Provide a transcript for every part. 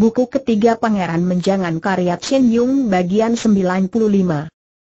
Buku ketiga Pangeran Menjangan karya Chen Yung bagian 95.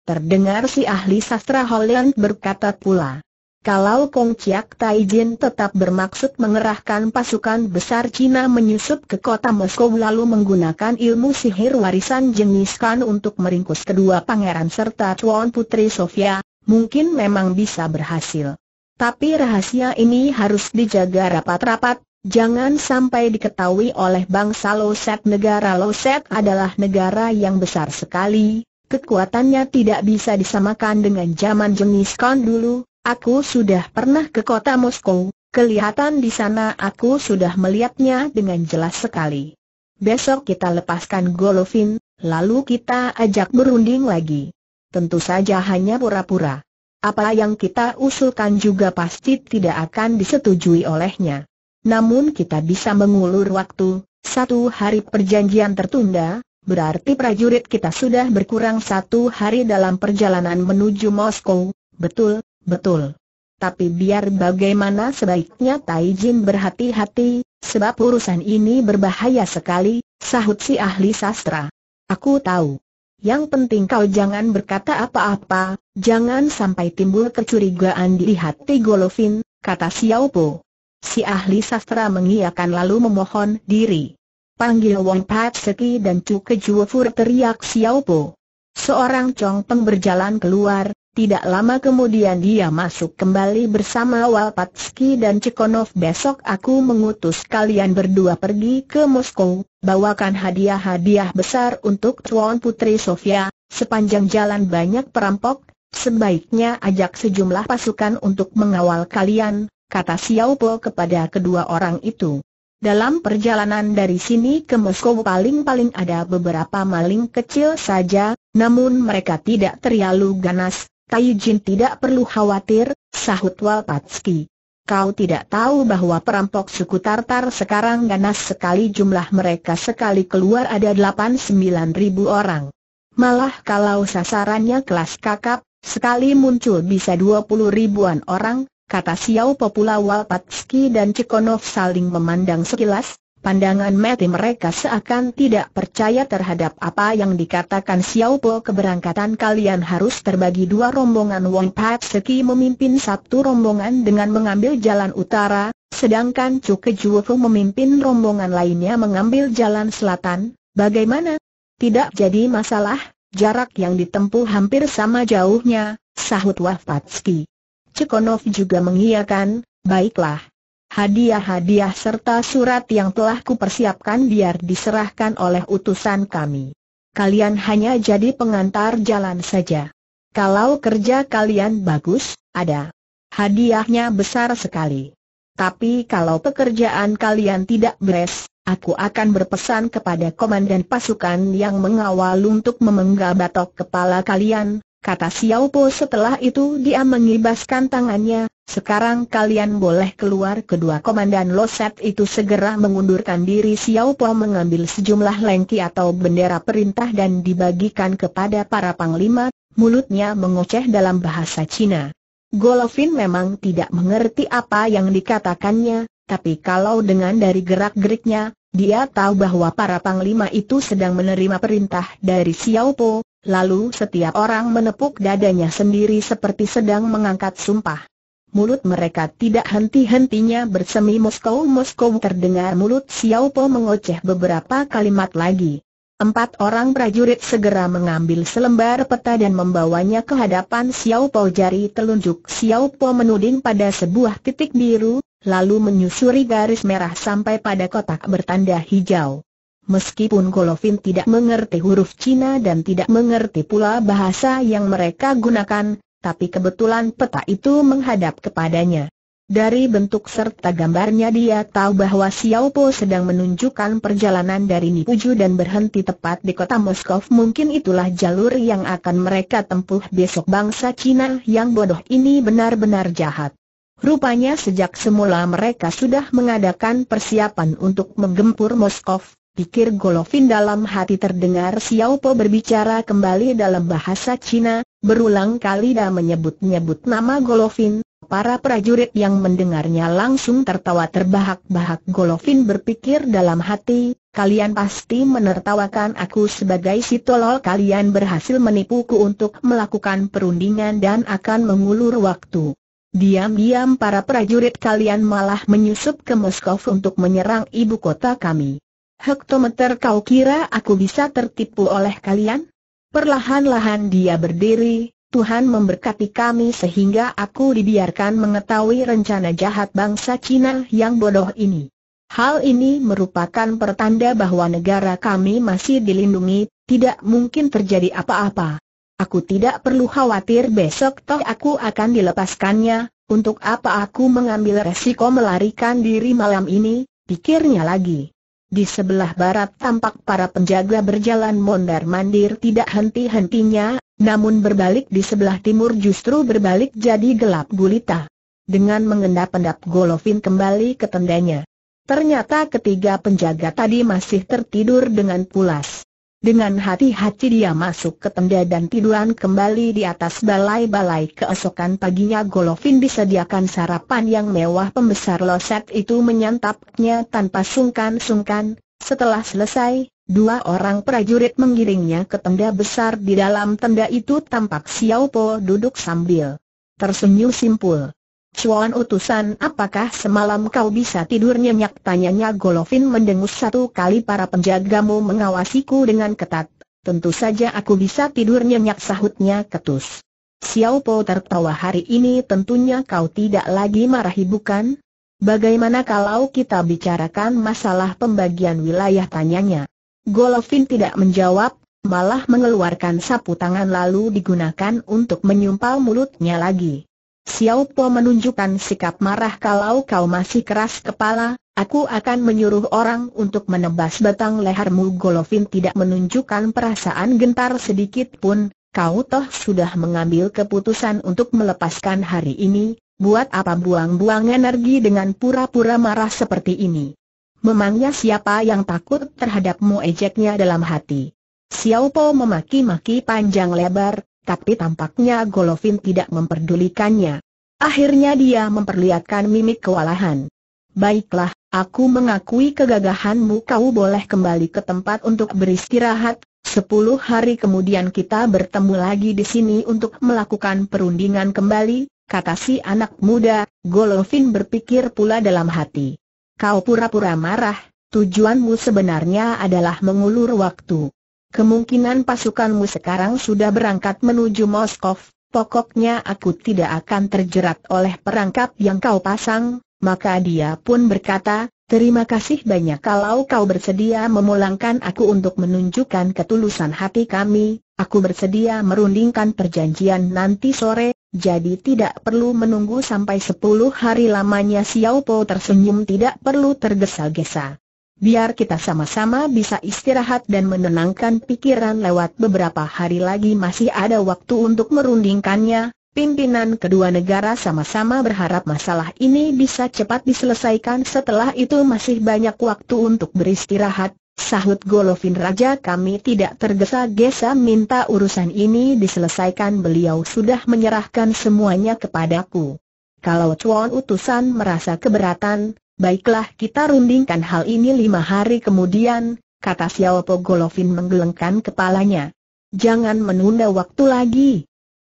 Terdengar si ahli sastra Holland berkata pula. Kalau Kong Chiak Tai Jin tetap bermaksud mengerahkan pasukan besar Cina menyusup ke kota Moskow lalu menggunakan ilmu sihir warisan jenis Khan untuk meringkus kedua pangeran serta Tuan Putri Sofia, mungkin memang bisa berhasil. Tapi rahasia ini harus dijaga rapat-rapat, Jangan sampai diketahui oleh bangsa Loset negara Loset adalah negara yang besar sekali, kekuatannya tidak bisa disamakan dengan zaman jenis kon dulu, aku sudah pernah ke kota Moskow, kelihatan di sana aku sudah melihatnya dengan jelas sekali. Besok kita lepaskan Golovin, lalu kita ajak berunding lagi. Tentu saja hanya pura-pura. Apa yang kita usulkan juga pasti tidak akan disetujui olehnya. Namun kita bisa mengulur waktu, satu hari perjanjian tertunda, berarti prajurit kita sudah berkurang satu hari dalam perjalanan menuju Moskow, betul, betul. Tapi biar bagaimana sebaiknya Taijin berhati-hati, sebab urusan ini berbahaya sekali, sahut si ahli sastra. Aku tahu. Yang penting kau jangan berkata apa-apa, jangan sampai timbul kecurigaan di hati Golovin, kata Xiao Po. Si ahli sastra mengiakan lalu memohon diri. Panggil Wong Pat Seki dan Chu Kejua teriak Xiao Po. Seorang Peng berjalan keluar, tidak lama kemudian dia masuk kembali bersama Seki dan Cekonov besok aku mengutus kalian berdua pergi ke Moskow, bawakan hadiah-hadiah besar untuk Tuan Putri Sofia, sepanjang jalan banyak perampok, sebaiknya ajak sejumlah pasukan untuk mengawal kalian, kata Xiao Po kepada kedua orang itu. Dalam perjalanan dari sini ke Moskow paling-paling ada beberapa maling kecil saja, namun mereka tidak terlalu ganas, Tai Jin tidak perlu khawatir, sahut Walpatsky. Kau tidak tahu bahwa perampok suku Tartar sekarang ganas sekali jumlah mereka sekali keluar ada 8-9 ribu orang. Malah kalau sasarannya kelas kakap, sekali muncul bisa 20 ribuan orang, kata Xiao Popula Walpatski dan Cikonov saling memandang sekilas, pandangan mati mereka seakan tidak percaya terhadap apa yang dikatakan Xiao Po keberangkatan kalian harus terbagi dua rombongan Walpatski memimpin satu rombongan dengan mengambil jalan utara, sedangkan Chu Kejuofu memimpin rombongan lainnya mengambil jalan selatan, bagaimana? Tidak jadi masalah, jarak yang ditempuh hampir sama jauhnya, sahut Walpatski. Cekonov juga mengiyakan, baiklah. Hadiah-hadiah serta surat yang telah kupersiapkan biar diserahkan oleh utusan kami. Kalian hanya jadi pengantar jalan saja. Kalau kerja kalian bagus, ada. Hadiahnya besar sekali. Tapi kalau pekerjaan kalian tidak beres, aku akan berpesan kepada komandan pasukan yang mengawal untuk memenggal batok kepala kalian, kata Xiao Po setelah itu dia mengibaskan tangannya, sekarang kalian boleh keluar kedua komandan Loset itu segera mengundurkan diri Xiao Po mengambil sejumlah lengki atau bendera perintah dan dibagikan kepada para panglima, mulutnya mengoceh dalam bahasa Cina. Golovin memang tidak mengerti apa yang dikatakannya, tapi kalau dengan dari gerak-geriknya, dia tahu bahwa para panglima itu sedang menerima perintah dari Xiao Po, Lalu setiap orang menepuk dadanya sendiri seperti sedang mengangkat sumpah. Mulut mereka tidak henti-hentinya bersemi Moskow-Moskow terdengar mulut Xiao Po mengoceh beberapa kalimat lagi. Empat orang prajurit segera mengambil selembar peta dan membawanya ke hadapan Xiao Po jari telunjuk Xiao Po menuding pada sebuah titik biru, lalu menyusuri garis merah sampai pada kotak bertanda hijau. Meskipun Golovin tidak mengerti huruf Cina dan tidak mengerti pula bahasa yang mereka gunakan, tapi kebetulan peta itu menghadap kepadanya. Dari bentuk serta gambarnya dia tahu bahwa Xiao Po sedang menunjukkan perjalanan dari Nipuju dan berhenti tepat di kota Moskow. Mungkin itulah jalur yang akan mereka tempuh besok bangsa Cina yang bodoh ini benar-benar jahat. Rupanya sejak semula mereka sudah mengadakan persiapan untuk menggempur Moskow, pikir Golovin dalam hati terdengar Xiao Po berbicara kembali dalam bahasa Cina, berulang kali dah menyebut-nyebut nama Golovin, Para prajurit yang mendengarnya langsung tertawa terbahak-bahak Golovin berpikir dalam hati, kalian pasti menertawakan aku sebagai si tolol kalian berhasil menipuku untuk melakukan perundingan dan akan mengulur waktu. Diam-diam para prajurit kalian malah menyusup ke Moskow untuk menyerang ibu kota kami. Hektometer kau kira aku bisa tertipu oleh kalian? Perlahan-lahan dia berdiri, Tuhan memberkati kami sehingga aku dibiarkan mengetahui rencana jahat bangsa Cina yang bodoh ini. Hal ini merupakan pertanda bahwa negara kami masih dilindungi, tidak mungkin terjadi apa-apa. Aku tidak perlu khawatir besok toh aku akan dilepaskannya, untuk apa aku mengambil resiko melarikan diri malam ini, pikirnya lagi. Di sebelah barat tampak para penjaga berjalan mondar-mandir tidak henti-hentinya, namun berbalik di sebelah timur justru berbalik jadi gelap gulita. Dengan mengendap-endap Golovin kembali ke tendanya. Ternyata ketiga penjaga tadi masih tertidur dengan pulas. Dengan hati-hati dia masuk ke tenda dan tiduran kembali di atas balai-balai keesokan paginya Golovin disediakan sarapan yang mewah pembesar loset itu menyantapnya tanpa sungkan-sungkan. Setelah selesai, dua orang prajurit menggiringnya ke tenda besar di dalam tenda itu tampak Xiao Po duduk sambil tersenyum simpul. Cuan utusan apakah semalam kau bisa tidur nyenyak tanyanya Golovin mendengus satu kali para penjagamu mengawasiku dengan ketat. Tentu saja aku bisa tidur nyenyak sahutnya ketus. Xiao Po tertawa hari ini tentunya kau tidak lagi marahi bukan? Bagaimana kalau kita bicarakan masalah pembagian wilayah tanyanya? Golovin tidak menjawab, malah mengeluarkan sapu tangan lalu digunakan untuk menyumpal mulutnya lagi. Xiao Po menunjukkan sikap marah kalau kau masih keras kepala, aku akan menyuruh orang untuk menebas batang lehermu Golovin tidak menunjukkan perasaan gentar sedikit pun, kau toh sudah mengambil keputusan untuk melepaskan hari ini, buat apa buang-buang energi dengan pura-pura marah seperti ini. Memangnya siapa yang takut terhadapmu ejeknya dalam hati. Xiao Po memaki-maki panjang lebar, tapi tampaknya Golovin tidak memperdulikannya. Akhirnya dia memperlihatkan mimik kewalahan. Baiklah, aku mengakui kegagahanmu kau boleh kembali ke tempat untuk beristirahat, sepuluh hari kemudian kita bertemu lagi di sini untuk melakukan perundingan kembali, kata si anak muda, Golovin berpikir pula dalam hati. Kau pura-pura marah, tujuanmu sebenarnya adalah mengulur waktu. Kemungkinan pasukanmu sekarang sudah berangkat menuju Moskov, pokoknya aku tidak akan terjerat oleh perangkap yang kau pasang, maka dia pun berkata, terima kasih banyak kalau kau bersedia memulangkan aku untuk menunjukkan ketulusan hati kami, aku bersedia merundingkan perjanjian nanti sore, jadi tidak perlu menunggu sampai sepuluh hari lamanya Xiao Po tersenyum tidak perlu tergesa-gesa biar kita sama-sama bisa istirahat dan menenangkan pikiran lewat beberapa hari lagi masih ada waktu untuk merundingkannya, pimpinan kedua negara sama-sama berharap masalah ini bisa cepat diselesaikan setelah itu masih banyak waktu untuk beristirahat, sahut Golovin Raja kami tidak tergesa-gesa minta urusan ini diselesaikan beliau sudah menyerahkan semuanya kepadaku. Kalau Cuan utusan merasa keberatan, Baiklah kita rundingkan hal ini lima hari kemudian, kata Xiaopo Golovin menggelengkan kepalanya. Jangan menunda waktu lagi.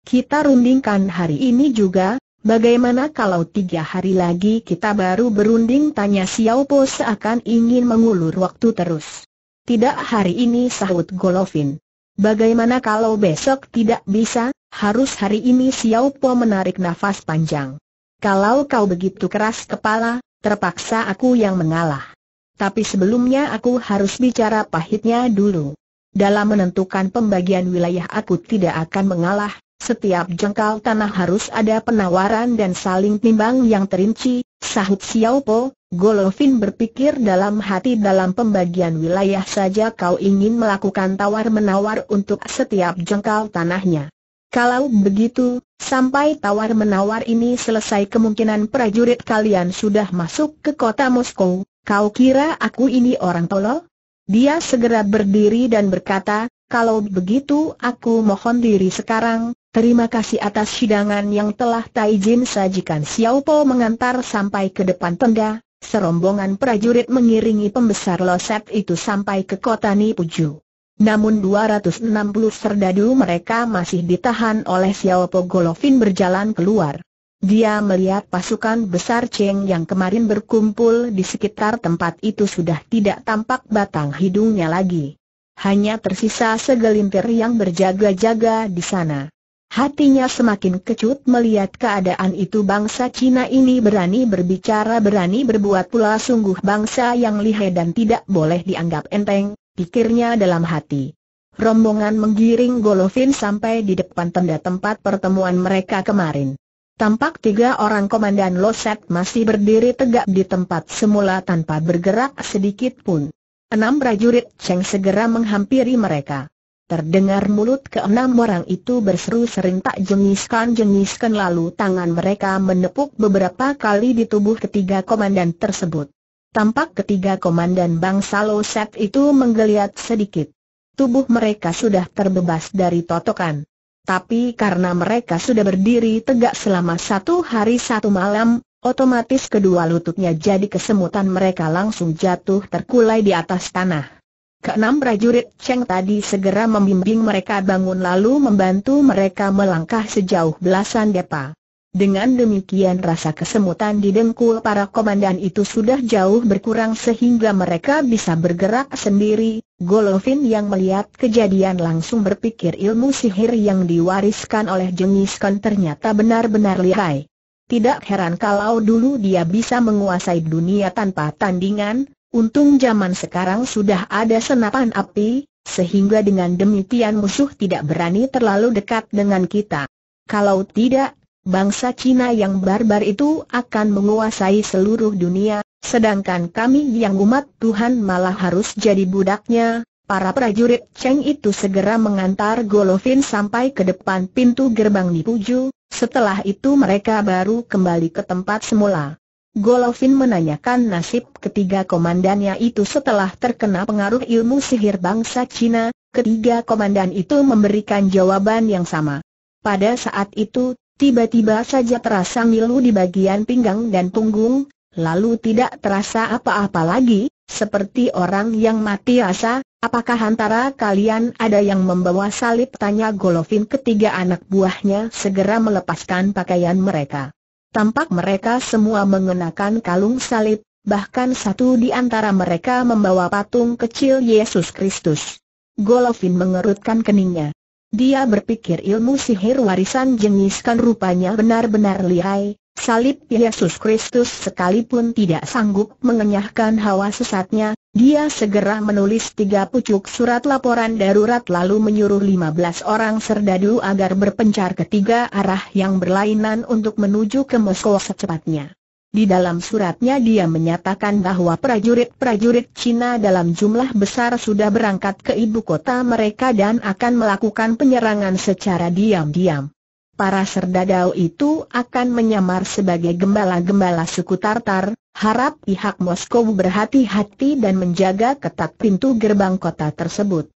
Kita rundingkan hari ini juga, bagaimana kalau tiga hari lagi kita baru berunding tanya Xiaopo seakan ingin mengulur waktu terus. Tidak hari ini sahut Golovin. Bagaimana kalau besok tidak bisa, harus hari ini Xiaopo menarik nafas panjang. Kalau kau begitu keras kepala, Terpaksa aku yang mengalah. Tapi sebelumnya aku harus bicara pahitnya dulu. Dalam menentukan pembagian wilayah aku tidak akan mengalah, setiap jengkal tanah harus ada penawaran dan saling timbang yang terinci, sahut Xiao Po. Golovin berpikir dalam hati dalam pembagian wilayah saja kau ingin melakukan tawar-menawar untuk setiap jengkal tanahnya. Kalau begitu, sampai tawar-menawar ini selesai kemungkinan prajurit kalian sudah masuk ke kota Moskow, kau kira aku ini orang tolol? Dia segera berdiri dan berkata, kalau begitu aku mohon diri sekarang, terima kasih atas hidangan yang telah Taijin sajikan Xiao Po mengantar sampai ke depan tenda, serombongan prajurit mengiringi pembesar loset itu sampai ke kota Nipuju. Namun 260 serdadu mereka masih ditahan oleh Xiao Po Golovin berjalan keluar. Dia melihat pasukan besar Cheng yang kemarin berkumpul di sekitar tempat itu sudah tidak tampak batang hidungnya lagi. Hanya tersisa segelintir yang berjaga-jaga di sana. Hatinya semakin kecut melihat keadaan itu bangsa Cina ini berani berbicara berani berbuat pula sungguh bangsa yang lihai dan tidak boleh dianggap enteng pikirnya dalam hati. Rombongan menggiring Golovin sampai di depan tenda tempat pertemuan mereka kemarin. Tampak tiga orang komandan Loset masih berdiri tegak di tempat semula tanpa bergerak sedikit pun. Enam prajurit Cheng segera menghampiri mereka. Terdengar mulut keenam orang itu berseru serentak jengiskan-jengiskan lalu tangan mereka menepuk beberapa kali di tubuh ketiga komandan tersebut. Tampak ketiga komandan bangsa Loset itu menggeliat sedikit. Tubuh mereka sudah terbebas dari totokan. Tapi karena mereka sudah berdiri tegak selama satu hari satu malam, otomatis kedua lututnya jadi kesemutan mereka langsung jatuh terkulai di atas tanah. Keenam prajurit Cheng tadi segera membimbing mereka bangun lalu membantu mereka melangkah sejauh belasan depa. Dengan demikian rasa kesemutan di dengkul para komandan itu sudah jauh berkurang sehingga mereka bisa bergerak sendiri. Golovin yang melihat kejadian langsung berpikir ilmu sihir yang diwariskan oleh Jengiskan ternyata benar-benar lihai. Tidak heran kalau dulu dia bisa menguasai dunia tanpa tandingan, untung zaman sekarang sudah ada senapan api, sehingga dengan demikian musuh tidak berani terlalu dekat dengan kita. Kalau tidak, Bangsa Cina yang barbar itu akan menguasai seluruh dunia, sedangkan kami yang umat Tuhan malah harus jadi budaknya. Para prajurit Cheng itu segera mengantar Golovin sampai ke depan pintu gerbang Nipuju, setelah itu mereka baru kembali ke tempat semula. Golovin menanyakan nasib ketiga komandannya itu setelah terkena pengaruh ilmu sihir bangsa Cina, ketiga komandan itu memberikan jawaban yang sama. Pada saat itu, Tiba-tiba saja terasa ngilu di bagian pinggang dan punggung, lalu tidak terasa apa-apa lagi, seperti orang yang mati rasa. apakah antara kalian ada yang membawa salib? Tanya Golovin ketiga anak buahnya segera melepaskan pakaian mereka. Tampak mereka semua mengenakan kalung salib, bahkan satu di antara mereka membawa patung kecil Yesus Kristus. Golovin mengerutkan keningnya. Dia berpikir ilmu sihir warisan jenis kan rupanya benar-benar lihai, salib Yesus Kristus sekalipun tidak sanggup mengenyahkan hawa sesatnya, dia segera menulis tiga pucuk surat laporan darurat lalu menyuruh lima belas orang serdadu agar berpencar ke tiga arah yang berlainan untuk menuju ke Moskow secepatnya. Di dalam suratnya dia menyatakan bahwa prajurit-prajurit Cina dalam jumlah besar sudah berangkat ke ibu kota mereka dan akan melakukan penyerangan secara diam-diam. Para serdadau itu akan menyamar sebagai gembala-gembala suku Tartar, harap pihak Moskow berhati-hati dan menjaga ketat pintu gerbang kota tersebut.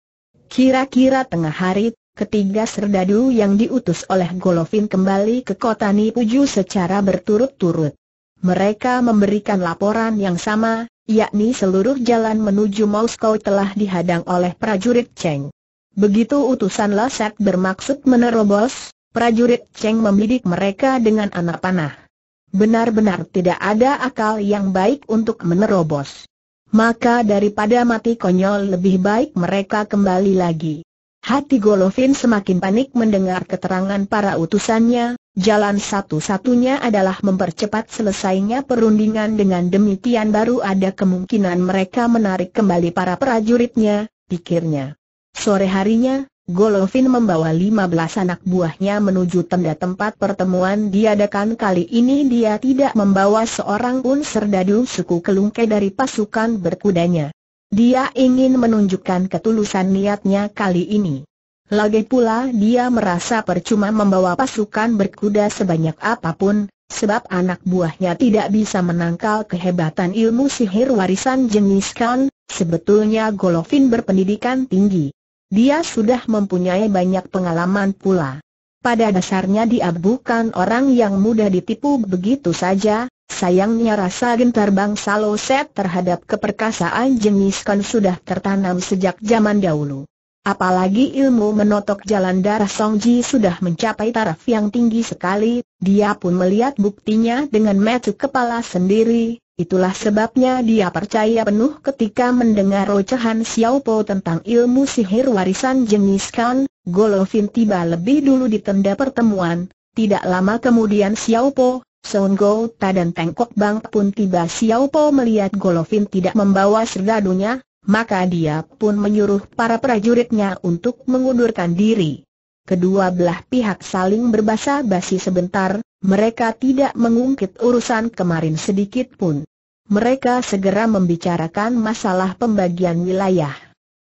Kira-kira tengah hari, Ketiga serdadu yang diutus oleh Golovin kembali ke kota Nipuju secara berturut-turut. Mereka memberikan laporan yang sama, yakni seluruh jalan menuju Moskow telah dihadang oleh prajurit Cheng. Begitu utusan Lasak bermaksud menerobos, prajurit Cheng membidik mereka dengan anak panah. Benar-benar tidak ada akal yang baik untuk menerobos. Maka daripada mati konyol lebih baik mereka kembali lagi. Hati Golovin semakin panik mendengar keterangan para utusannya, Jalan satu-satunya adalah mempercepat selesainya perundingan dengan demikian baru ada kemungkinan mereka menarik kembali para prajuritnya, pikirnya. Sore harinya, Golovin membawa lima belas anak buahnya menuju tenda tempat pertemuan diadakan kali ini dia tidak membawa seorang pun serdadu suku kelungke dari pasukan berkudanya. Dia ingin menunjukkan ketulusan niatnya kali ini. Lagi pula dia merasa percuma membawa pasukan berkuda sebanyak apapun, sebab anak buahnya tidak bisa menangkal kehebatan ilmu sihir warisan jenis Kan, sebetulnya Golovin berpendidikan tinggi. Dia sudah mempunyai banyak pengalaman pula. Pada dasarnya dia bukan orang yang mudah ditipu begitu saja, sayangnya rasa gentar bangsa loset terhadap keperkasaan jenis Kan sudah tertanam sejak zaman dahulu. Apalagi ilmu menotok jalan darah Song Ji sudah mencapai taraf yang tinggi sekali, dia pun melihat buktinya dengan metu kepala sendiri, itulah sebabnya dia percaya penuh ketika mendengar Xiao Po tentang ilmu sihir warisan jenis Kan, Golovin tiba lebih dulu di tenda pertemuan, tidak lama kemudian Xiao Po, Song Go Ta dan Tengkok Bang pun tiba Xiao Po melihat Golovin tidak membawa serdadunya maka dia pun menyuruh para prajuritnya untuk mengundurkan diri. Kedua belah pihak saling berbasa-basi sebentar, mereka tidak mengungkit urusan kemarin sedikit pun. Mereka segera membicarakan masalah pembagian wilayah.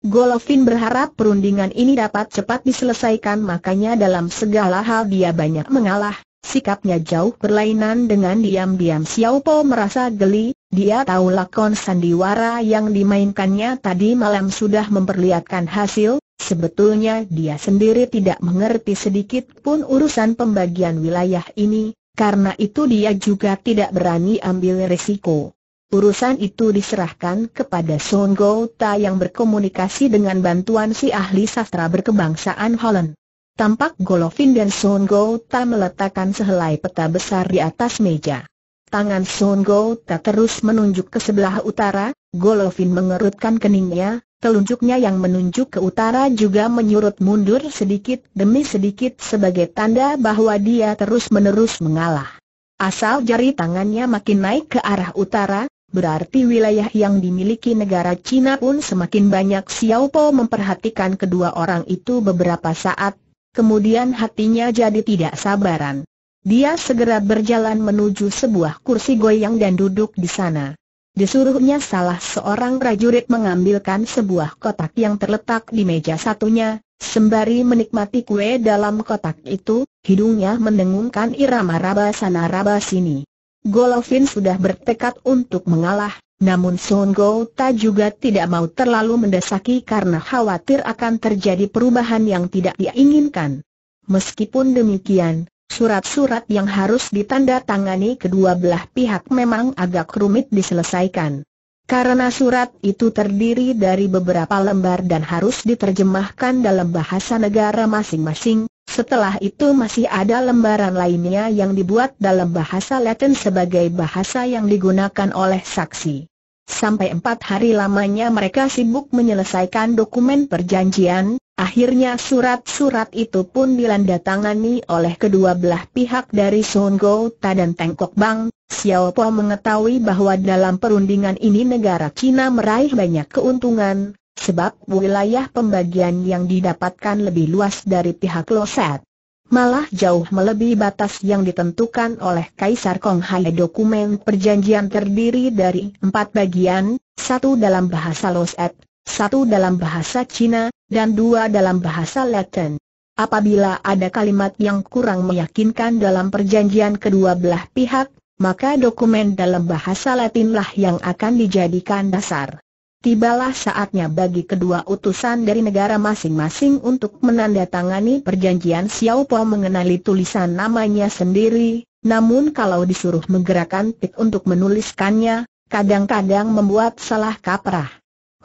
Golovin berharap perundingan ini dapat cepat diselesaikan makanya dalam segala hal dia banyak mengalah, sikapnya jauh berlainan dengan diam-diam Xiao Po merasa geli, dia tahu lakon sandiwara yang dimainkannya tadi malam sudah memperlihatkan hasil, sebetulnya dia sendiri tidak mengerti sedikit pun urusan pembagian wilayah ini, karena itu dia juga tidak berani ambil resiko. Urusan itu diserahkan kepada Song Ta yang berkomunikasi dengan bantuan si ahli sastra berkebangsaan Holland. Tampak Golovin dan Song Ta meletakkan sehelai peta besar di atas meja. Tangan Sun Go tak terus menunjuk ke sebelah utara, Golovin mengerutkan keningnya, telunjuknya yang menunjuk ke utara juga menyurut mundur sedikit demi sedikit sebagai tanda bahwa dia terus-menerus mengalah. Asal jari tangannya makin naik ke arah utara, berarti wilayah yang dimiliki negara Cina pun semakin banyak Xiao Po memperhatikan kedua orang itu beberapa saat, kemudian hatinya jadi tidak sabaran. Dia segera berjalan menuju sebuah kursi goyang dan duduk di sana. Disuruhnya salah seorang prajurit mengambilkan sebuah kotak yang terletak di meja satunya, sembari menikmati kue dalam kotak itu, hidungnya mendengungkan irama raba sana raba sini. Golovin sudah bertekad untuk mengalah, namun Songgo tak juga tidak mau terlalu mendesaki karena khawatir akan terjadi perubahan yang tidak diinginkan. Meskipun demikian, Surat-surat yang harus ditandatangani kedua belah pihak memang agak rumit diselesaikan. Karena surat itu terdiri dari beberapa lembar dan harus diterjemahkan dalam bahasa negara masing-masing, setelah itu masih ada lembaran lainnya yang dibuat dalam bahasa Latin sebagai bahasa yang digunakan oleh saksi. Sampai empat hari lamanya mereka sibuk menyelesaikan dokumen perjanjian, Akhirnya surat-surat itu pun dilanda tangani oleh kedua belah pihak dari Sun Ta dan Teng Bang. Xiao Po mengetahui bahwa dalam perundingan ini negara Cina meraih banyak keuntungan, sebab wilayah pembagian yang didapatkan lebih luas dari pihak Loset. Malah jauh melebihi batas yang ditentukan oleh Kaisar Kong. Hai dokumen perjanjian terdiri dari empat bagian, satu dalam bahasa Loset, satu dalam bahasa Cina, dan dua dalam bahasa Latin. Apabila ada kalimat yang kurang meyakinkan dalam perjanjian kedua belah pihak, maka dokumen dalam bahasa Latinlah yang akan dijadikan dasar. Tibalah saatnya bagi kedua utusan dari negara masing-masing untuk menandatangani perjanjian Xiaopo mengenali tulisan namanya sendiri, namun kalau disuruh menggerakkan pik untuk menuliskannya, kadang-kadang membuat salah kaprah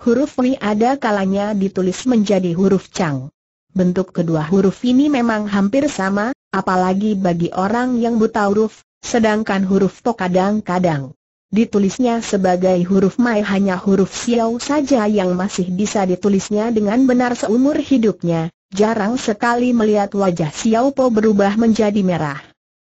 huruf Li ada kalanya ditulis menjadi huruf Chang. Bentuk kedua huruf ini memang hampir sama, apalagi bagi orang yang buta huruf, sedangkan huruf To kadang-kadang ditulisnya sebagai huruf Mai hanya huruf Xiao saja yang masih bisa ditulisnya dengan benar seumur hidupnya, jarang sekali melihat wajah Xiao Po berubah menjadi merah.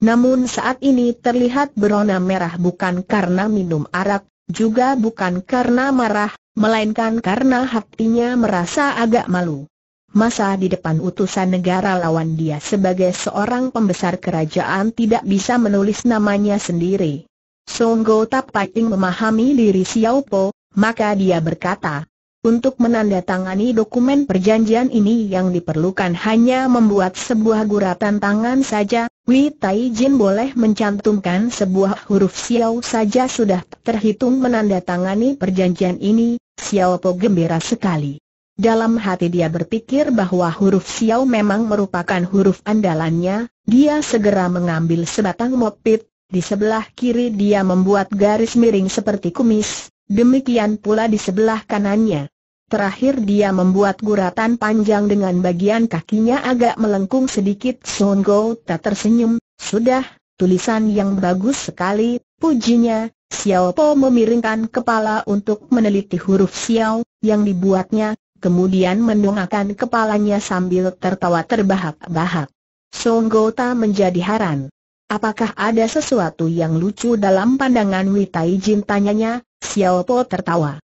Namun saat ini terlihat berona merah bukan karena minum arak, juga bukan karena marah, melainkan karena hatinya merasa agak malu. Masa di depan utusan negara lawan dia sebagai seorang pembesar kerajaan tidak bisa menulis namanya sendiri. Songgo Tapating memahami diri Po, maka dia berkata, untuk menandatangani dokumen perjanjian ini yang diperlukan hanya membuat sebuah guratan tangan saja, Wei Tai Jin boleh mencantumkan sebuah huruf Xiao saja sudah terhitung menandatangani perjanjian ini, Xiao Po gembira sekali. Dalam hati dia berpikir bahwa huruf Xiao memang merupakan huruf andalannya, dia segera mengambil sebatang mopit, di sebelah kiri dia membuat garis miring seperti kumis, demikian pula di sebelah kanannya. Terakhir dia membuat guratan panjang dengan bagian kakinya agak melengkung sedikit Sun Go tak tersenyum, sudah, tulisan yang bagus sekali, pujinya, Xiao Po memiringkan kepala untuk meneliti huruf Xiao, yang dibuatnya, kemudian mendongakkan kepalanya sambil tertawa terbahak-bahak. tak menjadi heran. Apakah ada sesuatu yang lucu dalam pandangan Tai Jin tanyanya? Xiao Po tertawa.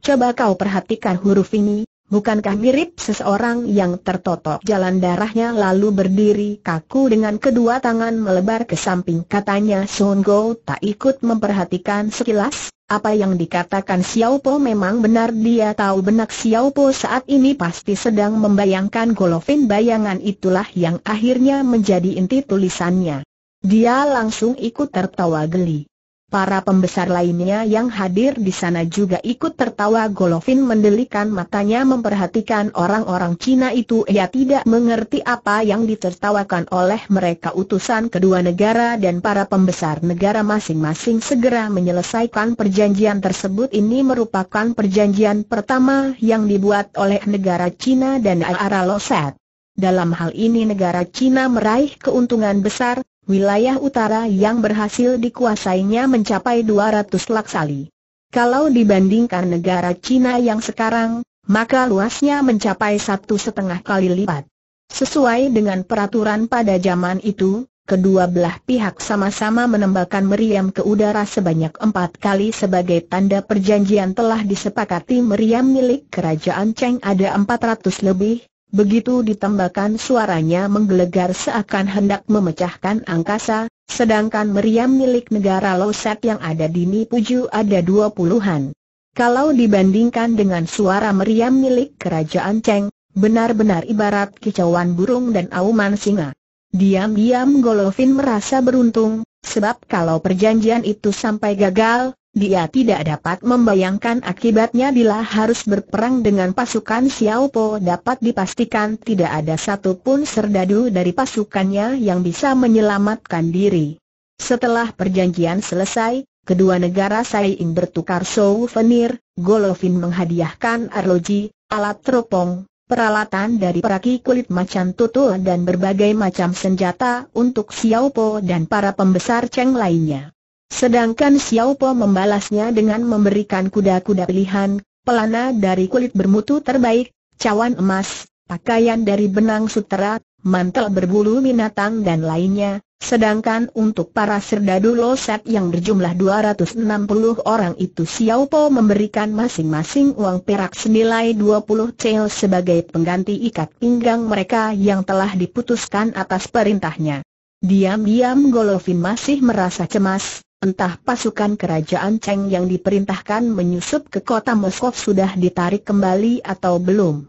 Coba kau perhatikan huruf ini, bukankah mirip seseorang yang tertotok jalan darahnya lalu berdiri kaku dengan kedua tangan melebar ke samping katanya Sun Go tak ikut memperhatikan sekilas, apa yang dikatakan Xiao Po memang benar dia tahu benak Xiao Po saat ini pasti sedang membayangkan Golovin bayangan itulah yang akhirnya menjadi inti tulisannya. Dia langsung ikut tertawa geli. Para pembesar lainnya yang hadir di sana juga ikut tertawa Golovin mendelikan matanya memperhatikan orang-orang Cina itu ia tidak mengerti apa yang ditertawakan oleh mereka utusan kedua negara dan para pembesar negara masing-masing segera menyelesaikan perjanjian tersebut ini merupakan perjanjian pertama yang dibuat oleh negara Cina dan Araloset. Dalam hal ini negara Cina meraih keuntungan besar, wilayah utara yang berhasil dikuasainya mencapai 200 laksali. Kalau dibandingkan negara Cina yang sekarang, maka luasnya mencapai satu setengah kali lipat. Sesuai dengan peraturan pada zaman itu, kedua belah pihak sama-sama menembakkan meriam ke udara sebanyak empat kali sebagai tanda perjanjian telah disepakati meriam milik kerajaan Cheng ada 400 lebih, Begitu ditembakkan suaranya menggelegar seakan hendak memecahkan angkasa, sedangkan meriam milik negara Loset yang ada di Nipuju ada dua puluhan. Kalau dibandingkan dengan suara meriam milik kerajaan Cheng, benar-benar ibarat kicauan burung dan auman singa. Diam-diam Golovin merasa beruntung, sebab kalau perjanjian itu sampai gagal, dia tidak dapat membayangkan akibatnya bila harus berperang dengan pasukan Xiao Po dapat dipastikan tidak ada satupun serdadu dari pasukannya yang bisa menyelamatkan diri. Setelah perjanjian selesai, kedua negara saing bertukar souvenir, Golovin menghadiahkan arloji, alat teropong, peralatan dari peraki kulit macan tutul dan berbagai macam senjata untuk Xiao Po dan para pembesar Cheng lainnya. Sedangkan Xiao Po membalasnya dengan memberikan kuda-kuda pilihan, pelana dari kulit bermutu terbaik, cawan emas, pakaian dari benang sutera, mantel berbulu binatang dan lainnya, sedangkan untuk para serdadu loset yang berjumlah 260 orang itu Xiao Po memberikan masing-masing uang perak senilai 20 cel sebagai pengganti ikat pinggang mereka yang telah diputuskan atas perintahnya. Diam-diam Golovin masih merasa cemas, Entah pasukan kerajaan Cheng yang diperintahkan menyusup ke kota Moskow sudah ditarik kembali atau belum.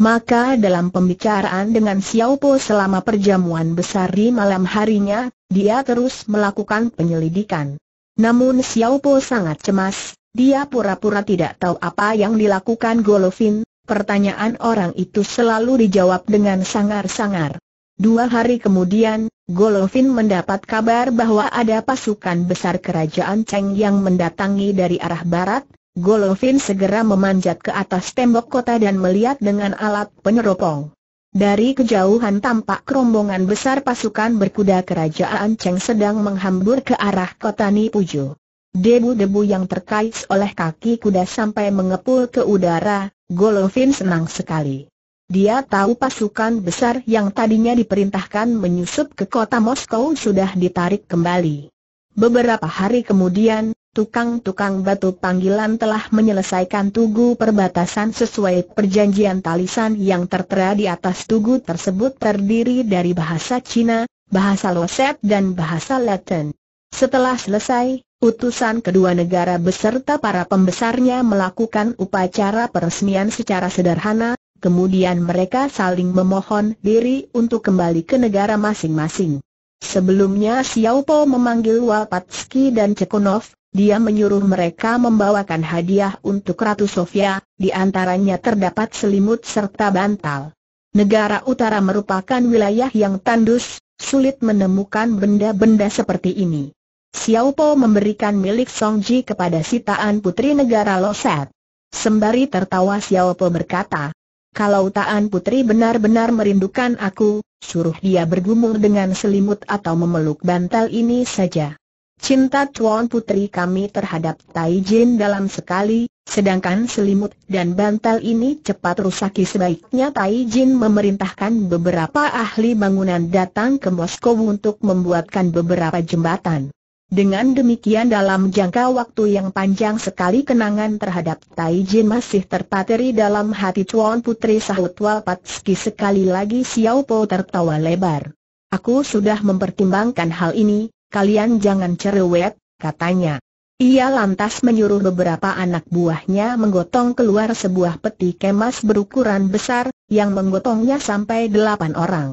Maka dalam pembicaraan dengan Xiao Po selama perjamuan besar di malam harinya, dia terus melakukan penyelidikan. Namun Xiao Po sangat cemas, dia pura-pura tidak tahu apa yang dilakukan Golovin, pertanyaan orang itu selalu dijawab dengan sangar-sangar. Dua hari kemudian, Golovin mendapat kabar bahwa ada pasukan besar kerajaan Cheng yang mendatangi dari arah barat, Golovin segera memanjat ke atas tembok kota dan melihat dengan alat peneropong. Dari kejauhan tampak rombongan besar pasukan berkuda kerajaan Cheng sedang menghambur ke arah kota Nipuju. Debu-debu yang terkait oleh kaki kuda sampai mengepul ke udara, Golovin senang sekali. Dia tahu pasukan besar yang tadinya diperintahkan menyusup ke kota Moskow sudah ditarik kembali. Beberapa hari kemudian, tukang-tukang batu panggilan telah menyelesaikan tugu perbatasan sesuai perjanjian talisan yang tertera di atas tugu tersebut terdiri dari bahasa Cina, bahasa Loset dan bahasa Latin. Setelah selesai, utusan kedua negara beserta para pembesarnya melakukan upacara peresmian secara sederhana, kemudian mereka saling memohon diri untuk kembali ke negara masing-masing. Sebelumnya Xiao Po memanggil Wapatski dan Cekonov, dia menyuruh mereka membawakan hadiah untuk Ratu Sofia, di antaranya terdapat selimut serta bantal. Negara utara merupakan wilayah yang tandus, sulit menemukan benda-benda seperti ini. Xiao Po memberikan milik Song Ji kepada sitaan putri negara Loset. Sembari tertawa Xiao Po berkata, kalau Taan Putri benar-benar merindukan aku, suruh dia bergumul dengan selimut atau memeluk bantal ini saja. Cinta Tuan Putri kami terhadap Tai Jin dalam sekali, sedangkan selimut dan bantal ini cepat rusak. sebaiknya Tai Jin memerintahkan beberapa ahli bangunan datang ke Moskow untuk membuatkan beberapa jembatan. Dengan demikian dalam jangka waktu yang panjang sekali kenangan terhadap Tai Jin masih terpatri dalam hati Chuan Putri sahut Walpatski sekali lagi Xiao Po tertawa lebar. Aku sudah mempertimbangkan hal ini, kalian jangan cerewet, katanya. Ia lantas menyuruh beberapa anak buahnya menggotong keluar sebuah peti kemas berukuran besar, yang menggotongnya sampai delapan orang.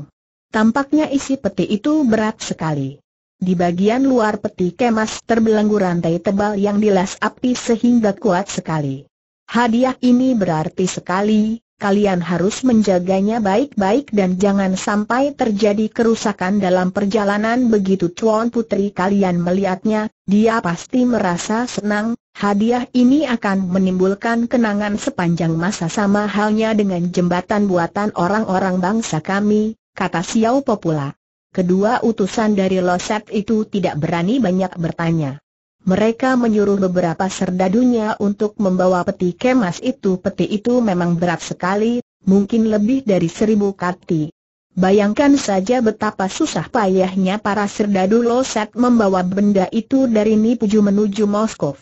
Tampaknya isi peti itu berat sekali. Di bagian luar peti kemas terbelenggu rantai tebal yang dilas api sehingga kuat sekali. Hadiah ini berarti sekali, kalian harus menjaganya baik-baik dan jangan sampai terjadi kerusakan dalam perjalanan begitu Tuan Putri kalian melihatnya, dia pasti merasa senang, hadiah ini akan menimbulkan kenangan sepanjang masa sama halnya dengan jembatan buatan orang-orang bangsa kami, kata Xiao Popula kedua utusan dari Loset itu tidak berani banyak bertanya. Mereka menyuruh beberapa serdadunya untuk membawa peti kemas itu. Peti itu memang berat sekali, mungkin lebih dari seribu kati. Bayangkan saja betapa susah payahnya para serdadu Loset membawa benda itu dari Nipuju menuju Moskov.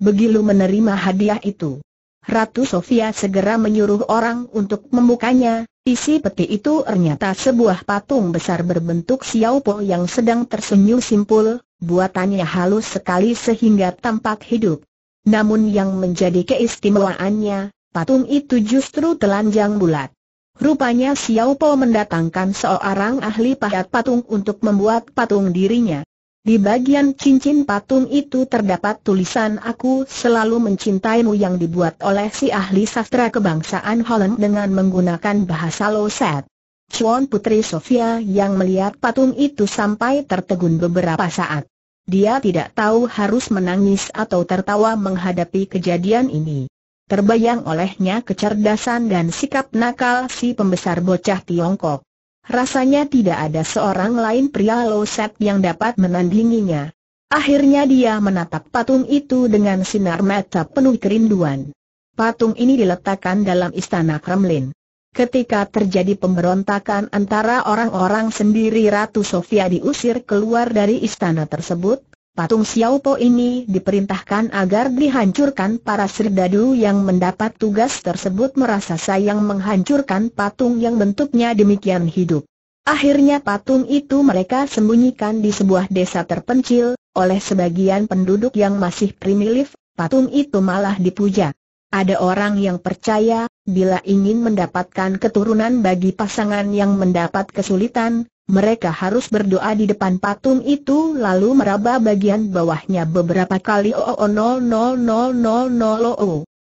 Begitu menerima hadiah itu. Ratu Sofia segera menyuruh orang untuk membukanya, Isi peti itu ternyata sebuah patung besar berbentuk Xiao Po yang sedang tersenyum simpul, buatannya halus sekali sehingga tampak hidup. Namun yang menjadi keistimewaannya, patung itu justru telanjang bulat. Rupanya Xiao Po mendatangkan seorang ahli pahat patung untuk membuat patung dirinya. Di bagian cincin patung itu terdapat tulisan Aku selalu mencintaimu yang dibuat oleh si ahli sastra kebangsaan Holland dengan menggunakan bahasa Loset. Chuan Putri Sofia yang melihat patung itu sampai tertegun beberapa saat. Dia tidak tahu harus menangis atau tertawa menghadapi kejadian ini. Terbayang olehnya kecerdasan dan sikap nakal si pembesar bocah Tiongkok. Rasanya tidak ada seorang lain pria Loset yang dapat menandinginya. Akhirnya dia menatap patung itu dengan sinar mata penuh kerinduan. Patung ini diletakkan dalam istana Kremlin. Ketika terjadi pemberontakan antara orang-orang sendiri Ratu Sofia diusir keluar dari istana tersebut, Patung Po ini diperintahkan agar dihancurkan para serdadu yang mendapat tugas tersebut merasa sayang menghancurkan patung yang bentuknya demikian hidup. Akhirnya patung itu mereka sembunyikan di sebuah desa terpencil, oleh sebagian penduduk yang masih primitif, patung itu malah dipuja. Ada orang yang percaya, bila ingin mendapatkan keturunan bagi pasangan yang mendapat kesulitan, mereka harus berdoa di depan patung itu lalu meraba bagian bawahnya beberapa kali o o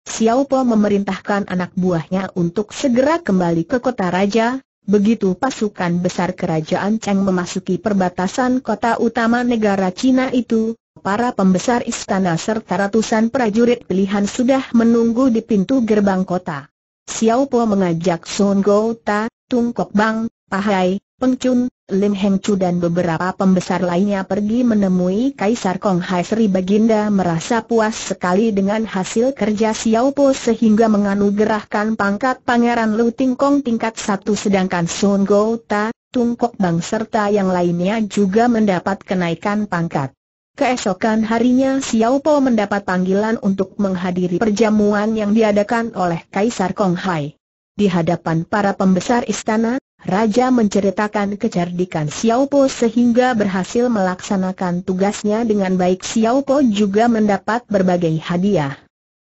Xiao Po memerintahkan anak buahnya untuk segera kembali ke kota raja, Begitu pasukan besar kerajaan Cheng memasuki perbatasan kota utama negara Cina itu, para pembesar istana serta ratusan prajurit pilihan sudah menunggu di pintu gerbang kota. Xiao Po mengajak Song Go Ta, Tung Kok Bang, Pahai, Peng Chun, Lim Heng Chu dan beberapa pembesar lainnya pergi menemui Kaisar Kong Hai Sri Baginda merasa puas sekali dengan hasil kerja Xiao Po sehingga menganugerahkan pangkat Pangeran Lu Ting Kong tingkat 1 sedangkan Sun Go Ta, Tung Kok Bang serta yang lainnya juga mendapat kenaikan pangkat. Keesokan harinya Xiao Po mendapat panggilan untuk menghadiri perjamuan yang diadakan oleh Kaisar Kong Hai. Di hadapan para pembesar istana, Raja menceritakan kecerdikan Xiao Po sehingga berhasil melaksanakan tugasnya dengan baik Xiao Po juga mendapat berbagai hadiah.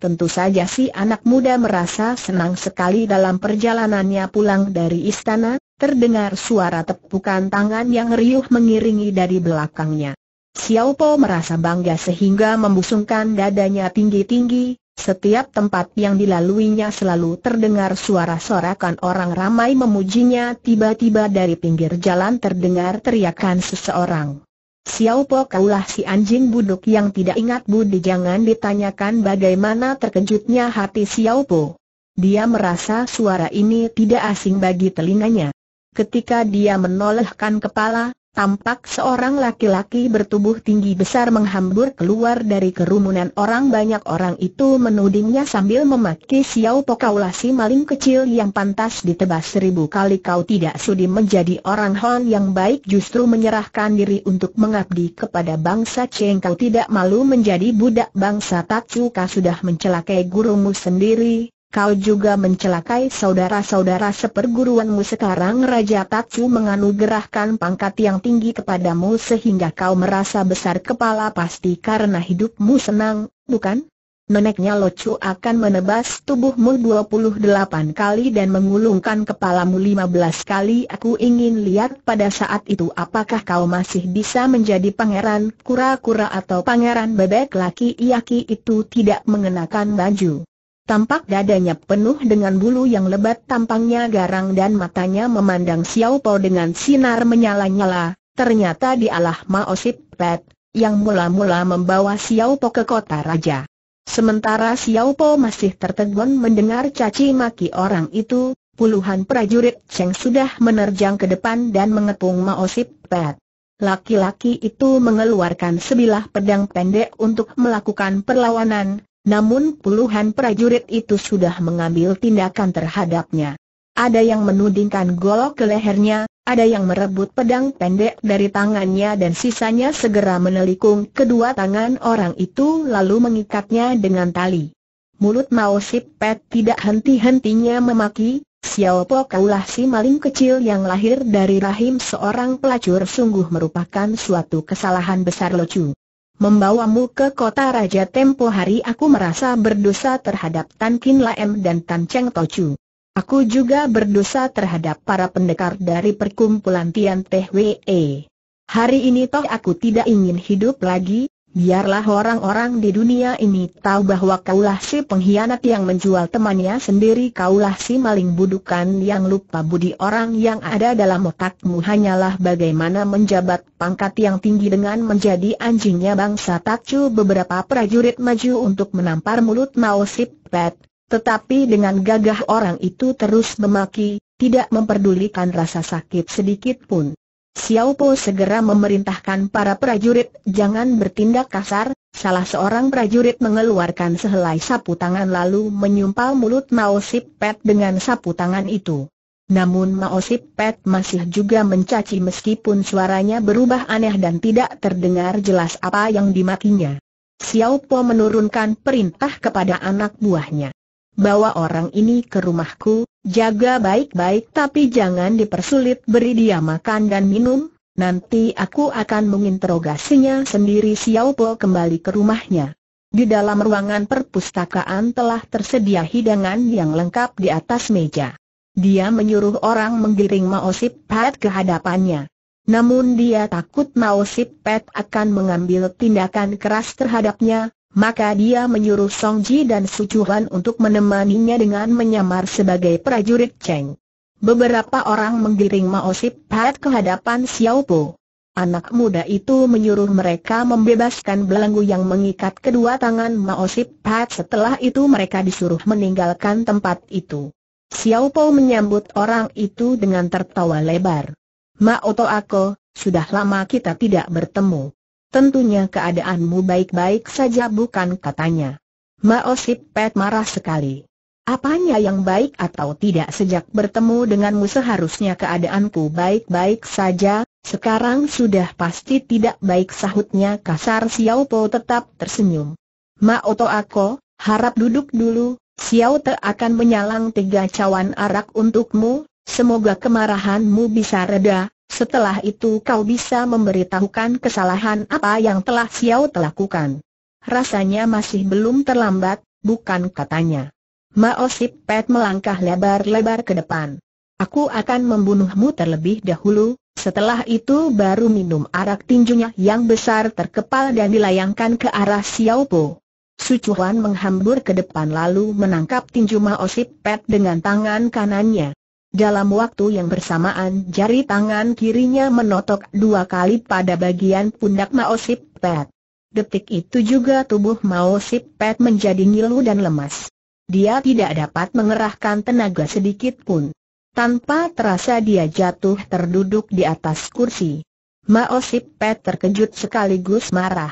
Tentu saja si anak muda merasa senang sekali dalam perjalanannya pulang dari istana, terdengar suara tepukan tangan yang riuh mengiringi dari belakangnya. Xiao Po merasa bangga sehingga membusungkan dadanya tinggi-tinggi, setiap tempat yang dilaluinya selalu terdengar suara sorakan orang ramai memujinya tiba-tiba dari pinggir jalan terdengar teriakan seseorang. Xiao Po kaulah si anjing buduk yang tidak ingat budi jangan ditanyakan bagaimana terkejutnya hati Xiao Po. Dia merasa suara ini tidak asing bagi telinganya. Ketika dia menolehkan kepala, tampak seorang laki-laki bertubuh tinggi besar menghambur keluar dari kerumunan orang banyak orang itu menudingnya sambil memaki Xiao Po kaulah si maling kecil yang pantas ditebas seribu kali kau tidak sudi menjadi orang Hon yang baik justru menyerahkan diri untuk mengabdi kepada bangsa Cheng kau tidak malu menjadi budak bangsa Tatsuka sudah mencelakai gurumu sendiri Kau juga mencelakai saudara-saudara seperguruanmu sekarang Raja Tatsu menganugerahkan pangkat yang tinggi kepadamu sehingga kau merasa besar kepala pasti karena hidupmu senang, bukan? Neneknya Locu akan menebas tubuhmu 28 kali dan mengulungkan kepalamu 15 kali Aku ingin lihat pada saat itu apakah kau masih bisa menjadi pangeran kura-kura atau pangeran bebek laki-laki itu tidak mengenakan baju Tampak dadanya penuh dengan bulu yang lebat tampangnya garang dan matanya memandang Xiao Po dengan sinar menyala-nyala, ternyata dialah Mao Sip Pet, yang mula-mula membawa Xiao Po ke kota raja. Sementara Xiao Po masih tertegun mendengar caci maki orang itu, puluhan prajurit Cheng sudah menerjang ke depan dan mengepung Mao Sip Pet. Laki-laki itu mengeluarkan sebilah pedang pendek untuk melakukan perlawanan, namun puluhan prajurit itu sudah mengambil tindakan terhadapnya. Ada yang menudingkan golok ke lehernya, ada yang merebut pedang pendek dari tangannya dan sisanya segera menelikung kedua tangan orang itu lalu mengikatnya dengan tali. Mulut Mao Sip Pet tidak henti-hentinya memaki, Xiao Po kaulah si maling kecil yang lahir dari rahim seorang pelacur sungguh merupakan suatu kesalahan besar locu membawamu ke kota Raja Tempo hari aku merasa berdosa terhadap Tan Kin Laem dan Tan Cheng Tochu. Aku juga berdosa terhadap para pendekar dari perkumpulan Tian Teh Wei. Hari ini toh aku tidak ingin hidup lagi, Biarlah orang-orang di dunia ini tahu bahwa kaulah si pengkhianat yang menjual temannya sendiri Kaulah si maling budukan yang lupa budi orang yang ada dalam otakmu Hanyalah bagaimana menjabat pangkat yang tinggi dengan menjadi anjingnya bangsa takcu Beberapa prajurit maju untuk menampar mulut Mao Sip Pet Tetapi dengan gagah orang itu terus memaki, tidak memperdulikan rasa sakit sedikit pun Xiao Po segera memerintahkan para prajurit jangan bertindak kasar, salah seorang prajurit mengeluarkan sehelai sapu tangan lalu menyumpal mulut Mao Sip Pet dengan sapu tangan itu. Namun Mao Sip Pet masih juga mencaci meskipun suaranya berubah aneh dan tidak terdengar jelas apa yang dimakinya. Xiao Po menurunkan perintah kepada anak buahnya bawa orang ini ke rumahku, jaga baik-baik tapi jangan dipersulit beri dia makan dan minum, nanti aku akan menginterogasinya sendiri Xiao Po kembali ke rumahnya. Di dalam ruangan perpustakaan telah tersedia hidangan yang lengkap di atas meja. Dia menyuruh orang menggiring Mao Sip Pat ke hadapannya. Namun dia takut Mao Sip Pet akan mengambil tindakan keras terhadapnya, maka dia menyuruh Song Ji dan Su Chuan untuk menemaninya dengan menyamar sebagai prajurit Cheng. Beberapa orang menggiring Mao Sip Pat ke hadapan Xiao Po. Anak muda itu menyuruh mereka membebaskan belenggu yang mengikat kedua tangan Mao Sip Pat setelah itu mereka disuruh meninggalkan tempat itu. Xiao Po menyambut orang itu dengan tertawa lebar. Mao To Ako, sudah lama kita tidak bertemu. Tentunya keadaanmu baik-baik saja bukan katanya. Maosip Pet marah sekali. Apanya yang baik atau tidak sejak bertemu denganmu seharusnya keadaanku baik-baik saja, sekarang sudah pasti tidak baik sahutnya kasar Xiao Po tetap tersenyum. Maoto Ako, harap duduk dulu, Xiao Te akan menyalang tiga cawan arak untukmu, semoga kemarahanmu bisa reda, setelah itu kau bisa memberitahukan kesalahan apa yang telah Xiao lakukan. Rasanya masih belum terlambat, bukan katanya. Mao Sip Pet melangkah lebar-lebar ke depan. Aku akan membunuhmu terlebih dahulu, setelah itu baru minum arak tinjunya yang besar terkepal dan dilayangkan ke arah Xiao Po. Sucuan menghambur ke depan lalu menangkap tinju Mao Sip Pet dengan tangan kanannya. Dalam waktu yang bersamaan jari tangan kirinya menotok dua kali pada bagian pundak Mao Pet. Detik itu juga tubuh Mao Pet menjadi ngilu dan lemas. Dia tidak dapat mengerahkan tenaga sedikit pun. Tanpa terasa dia jatuh terduduk di atas kursi. Mao Pet terkejut sekaligus marah.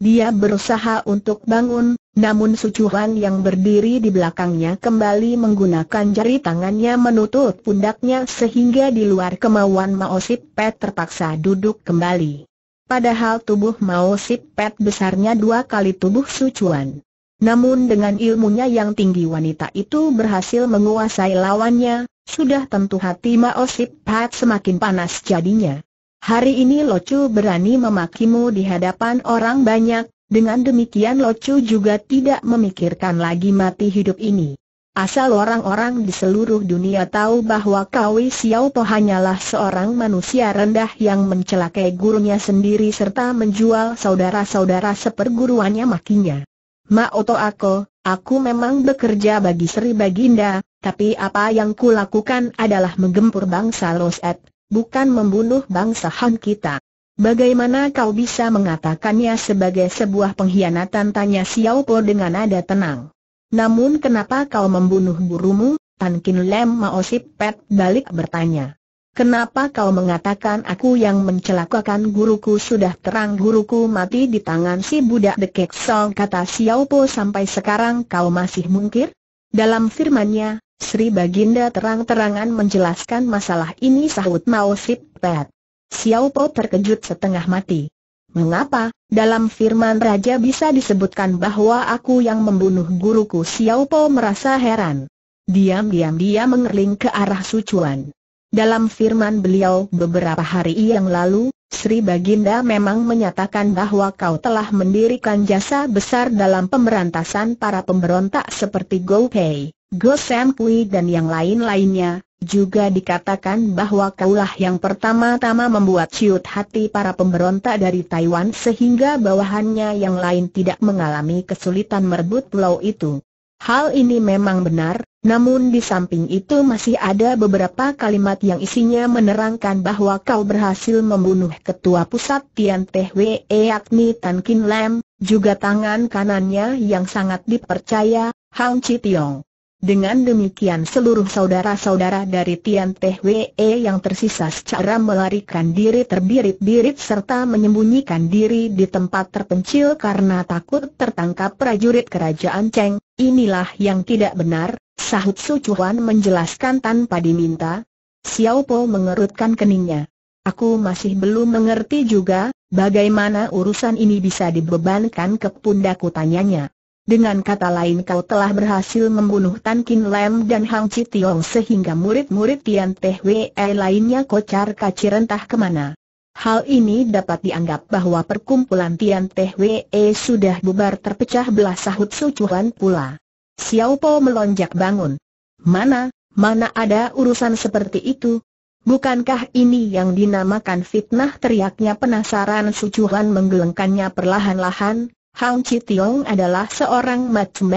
Dia berusaha untuk bangun, namun Sucuhan yang berdiri di belakangnya kembali menggunakan jari tangannya menutup pundaknya sehingga di luar kemauan Maosip Pet terpaksa duduk kembali. Padahal tubuh Maosip Pet besarnya dua kali tubuh Sucuhan. Namun dengan ilmunya yang tinggi wanita itu berhasil menguasai lawannya, sudah tentu hati Maosip Sip Pat semakin panas jadinya. Hari ini Locu berani memakimu di hadapan orang banyak, dengan demikian Locu juga tidak memikirkan lagi mati hidup ini. Asal orang-orang di seluruh dunia tahu bahwa Kawi Xiao Po hanyalah seorang manusia rendah yang mencelakai gurunya sendiri serta menjual saudara-saudara seperguruannya makinya. Maoto aku, aku memang bekerja bagi Sri Baginda, tapi apa yang kulakukan adalah menggempur bangsa Loset, bukan membunuh bangsa Han kita. Bagaimana kau bisa mengatakannya sebagai sebuah pengkhianatan tanya Xiao Po dengan nada tenang. Namun kenapa kau membunuh burumu? Tan Kin Lem Mao Sip Pet balik bertanya. Kenapa kau mengatakan aku yang mencelakakan guruku sudah terang guruku mati di tangan si budak dekek song kata Xiao Po sampai sekarang kau masih mungkir? Dalam firmannya, Sri Baginda terang-terangan menjelaskan masalah ini sahut Mao Sip Pet. Xiao Po terkejut setengah mati. Mengapa, dalam firman Raja bisa disebutkan bahwa aku yang membunuh guruku Xiao Po merasa heran. Diam-diam dia mengerling ke arah Sucuan. Dalam firman beliau beberapa hari yang lalu, Sri Baginda memang menyatakan bahwa kau telah mendirikan jasa besar dalam pemberantasan para pemberontak seperti Gou Pei. Go Sam Kui dan yang lain-lainnya, juga dikatakan bahwa kaulah yang pertama-tama membuat ciut hati para pemberontak dari Taiwan sehingga bawahannya yang lain tidak mengalami kesulitan merebut pulau itu. Hal ini memang benar, namun di samping itu masih ada beberapa kalimat yang isinya menerangkan bahwa kau berhasil membunuh ketua pusat Tian Teh Wei yakni Tan Kin Lam, juga tangan kanannya yang sangat dipercaya, Hang Chi Tiong. Dengan demikian seluruh saudara-saudara dari Tian Teh Wee yang tersisa secara melarikan diri terbirit-birit serta menyembunyikan diri di tempat terpencil karena takut tertangkap prajurit kerajaan Cheng, inilah yang tidak benar, sahut Su Sucuan menjelaskan tanpa diminta. Xiao Po mengerutkan keningnya. Aku masih belum mengerti juga, bagaimana urusan ini bisa dibebankan ke pundakku tanyanya. Dengan kata lain kau telah berhasil membunuh Tan Kin Lam dan Hang Chi Tiong sehingga murid-murid Tian Teh Wei lainnya kocar kacir entah kemana. Hal ini dapat dianggap bahwa perkumpulan Tian Teh Wei sudah bubar terpecah belah sahut sucuhan pula. Xiao Po melonjak bangun. Mana, mana ada urusan seperti itu? Bukankah ini yang dinamakan fitnah teriaknya penasaran sucuhan menggelengkannya perlahan-lahan? Hang Chi Tiong adalah seorang macam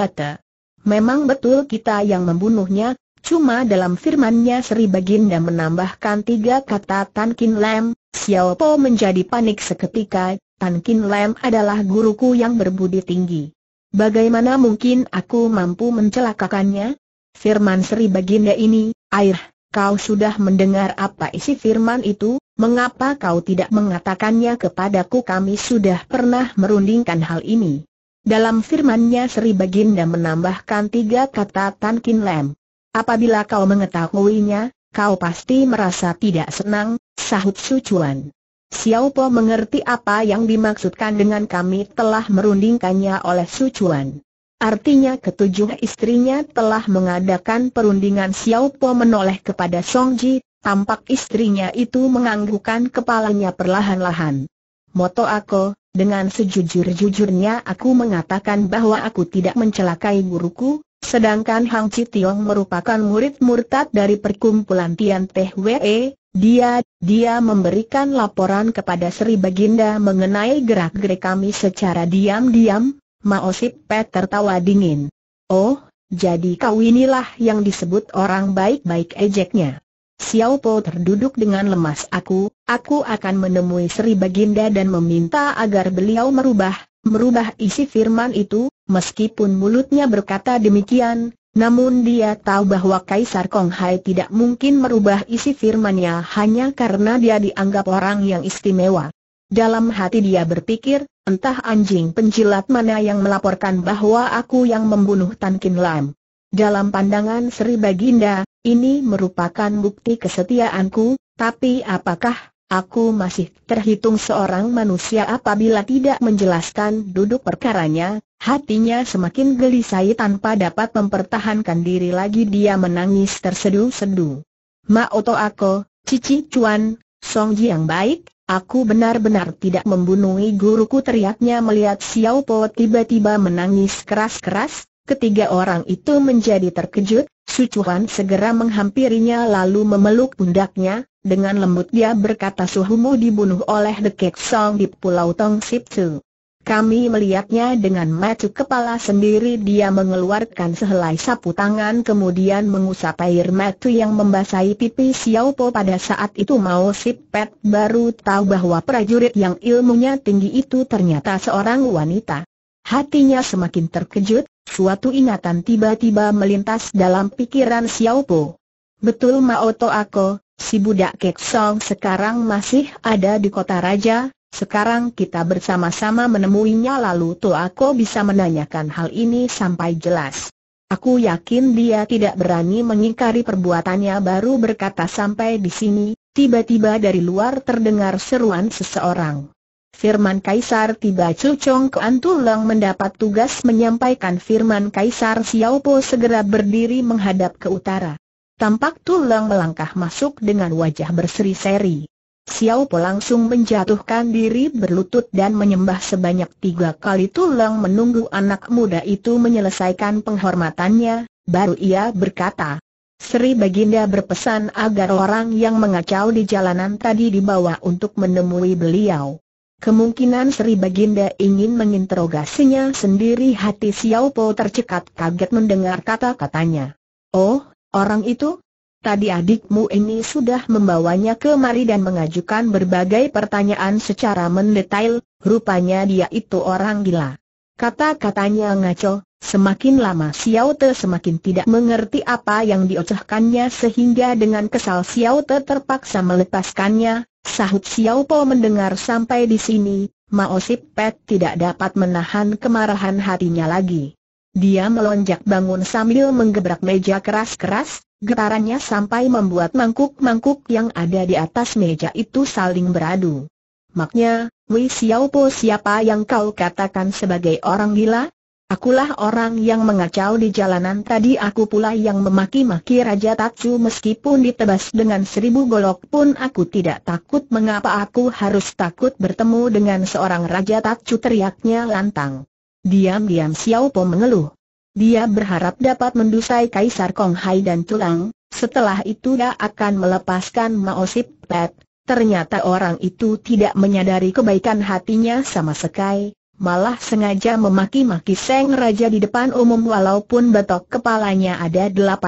Memang betul kita yang membunuhnya, cuma dalam firmannya Sri Baginda menambahkan tiga kata Tan Kin Lam, Xiao Po menjadi panik seketika, Tan Kin Lam adalah guruku yang berbudi tinggi. Bagaimana mungkin aku mampu mencelakakannya? Firman Sri Baginda ini, air, Kau sudah mendengar apa isi firman itu, mengapa kau tidak mengatakannya kepadaku kami sudah pernah merundingkan hal ini. Dalam firmannya Sri Baginda menambahkan tiga kata Tan Kin Lem. Apabila kau mengetahuinya, kau pasti merasa tidak senang, sahut Sucuan. Xiao Po mengerti apa yang dimaksudkan dengan kami telah merundingkannya oleh Sucuan. Artinya ketujuh istrinya telah mengadakan perundingan Xiao Po menoleh kepada Song Ji, tampak istrinya itu menganggukkan kepalanya perlahan-lahan. Moto aku, dengan sejujur-jujurnya aku mengatakan bahwa aku tidak mencelakai guruku, sedangkan Hang Chi Tiong merupakan murid murtad dari perkumpulan Tian Teh Wei. dia, dia memberikan laporan kepada Sri Baginda mengenai gerak-gerik kami secara diam-diam, Maosip Pet tertawa dingin. Oh, jadi kau inilah yang disebut orang baik-baik ejeknya. Xiao Po terduduk dengan lemas aku, aku akan menemui Sri Baginda dan meminta agar beliau merubah, merubah isi firman itu, meskipun mulutnya berkata demikian, namun dia tahu bahwa Kaisar Kong Hai tidak mungkin merubah isi firmannya hanya karena dia dianggap orang yang istimewa. Dalam hati dia berpikir, entah anjing penjilat mana yang melaporkan bahwa aku yang membunuh Tan Kin Lam. Dalam pandangan Sri Baginda, ini merupakan bukti kesetiaanku, tapi apakah aku masih terhitung seorang manusia apabila tidak menjelaskan duduk perkaranya? Hatinya semakin gelisai tanpa dapat mempertahankan diri lagi dia menangis terseduh-seduh. sedu Oto aku, Cici Cuan, Song Ji yang baik, Aku benar-benar tidak membunuhi guruku teriaknya melihat Xiao Po tiba-tiba menangis keras-keras, ketiga orang itu menjadi terkejut, Su Chuan segera menghampirinya lalu memeluk pundaknya, dengan lembut dia berkata Suhumu dibunuh oleh The Kek Song di Pulau Tong Sip Tzu. Kami melihatnya dengan mata kepala sendiri dia mengeluarkan sehelai sapu tangan kemudian mengusap air mata yang membasahi pipi Xiao Po pada saat itu Mao Sip Pet baru tahu bahwa prajurit yang ilmunya tinggi itu ternyata seorang wanita. Hatinya semakin terkejut, suatu ingatan tiba-tiba melintas dalam pikiran Xiao Po. Betul Mao To Ako, si budak Kek Song sekarang masih ada di kota raja, sekarang kita bersama-sama menemuinya lalu aku bisa menanyakan hal ini sampai jelas. Aku yakin dia tidak berani mengingkari perbuatannya baru berkata sampai di sini, tiba-tiba dari luar terdengar seruan seseorang. Firman Kaisar tiba Chu Chong Kuan mendapat tugas menyampaikan firman Kaisar Xiao Po segera berdiri menghadap ke utara. Tampak Tulang melangkah masuk dengan wajah berseri-seri. Xiao Po langsung menjatuhkan diri berlutut dan menyembah sebanyak tiga kali tulang menunggu anak muda itu menyelesaikan penghormatannya, baru ia berkata, Sri Baginda berpesan agar orang yang mengacau di jalanan tadi dibawa untuk menemui beliau. Kemungkinan Sri Baginda ingin menginterogasinya sendiri hati Xiao Po tercekat kaget mendengar kata-katanya. Oh, orang itu? Tadi adikmu ini sudah membawanya kemari dan mengajukan berbagai pertanyaan secara mendetail, rupanya dia itu orang gila. Kata-katanya ngaco, semakin lama Xiao Te semakin tidak mengerti apa yang diocehkannya sehingga dengan kesal Xiao Te terpaksa melepaskannya, sahut Xiao Po mendengar sampai di sini, Mao Sip Pet tidak dapat menahan kemarahan hatinya lagi. Dia melonjak bangun sambil menggebrak meja keras-keras, Getarannya sampai membuat mangkuk-mangkuk yang ada di atas meja itu saling beradu. Maknya, Wei Xiaopo siapa yang kau katakan sebagai orang gila? Akulah orang yang mengacau di jalanan tadi aku pula yang memaki-maki Raja Tatsu meskipun ditebas dengan seribu golok pun aku tidak takut mengapa aku harus takut bertemu dengan seorang Raja Tatsu teriaknya lantang. Diam-diam Xiaopo mengeluh. Dia berharap dapat mendusai Kaisar Kong Hai dan Tulang, setelah itu dia akan melepaskan Mao Sip Pet. Ternyata orang itu tidak menyadari kebaikan hatinya sama sekali, malah sengaja memaki-maki Seng Raja di depan umum walaupun batok kepalanya ada 18,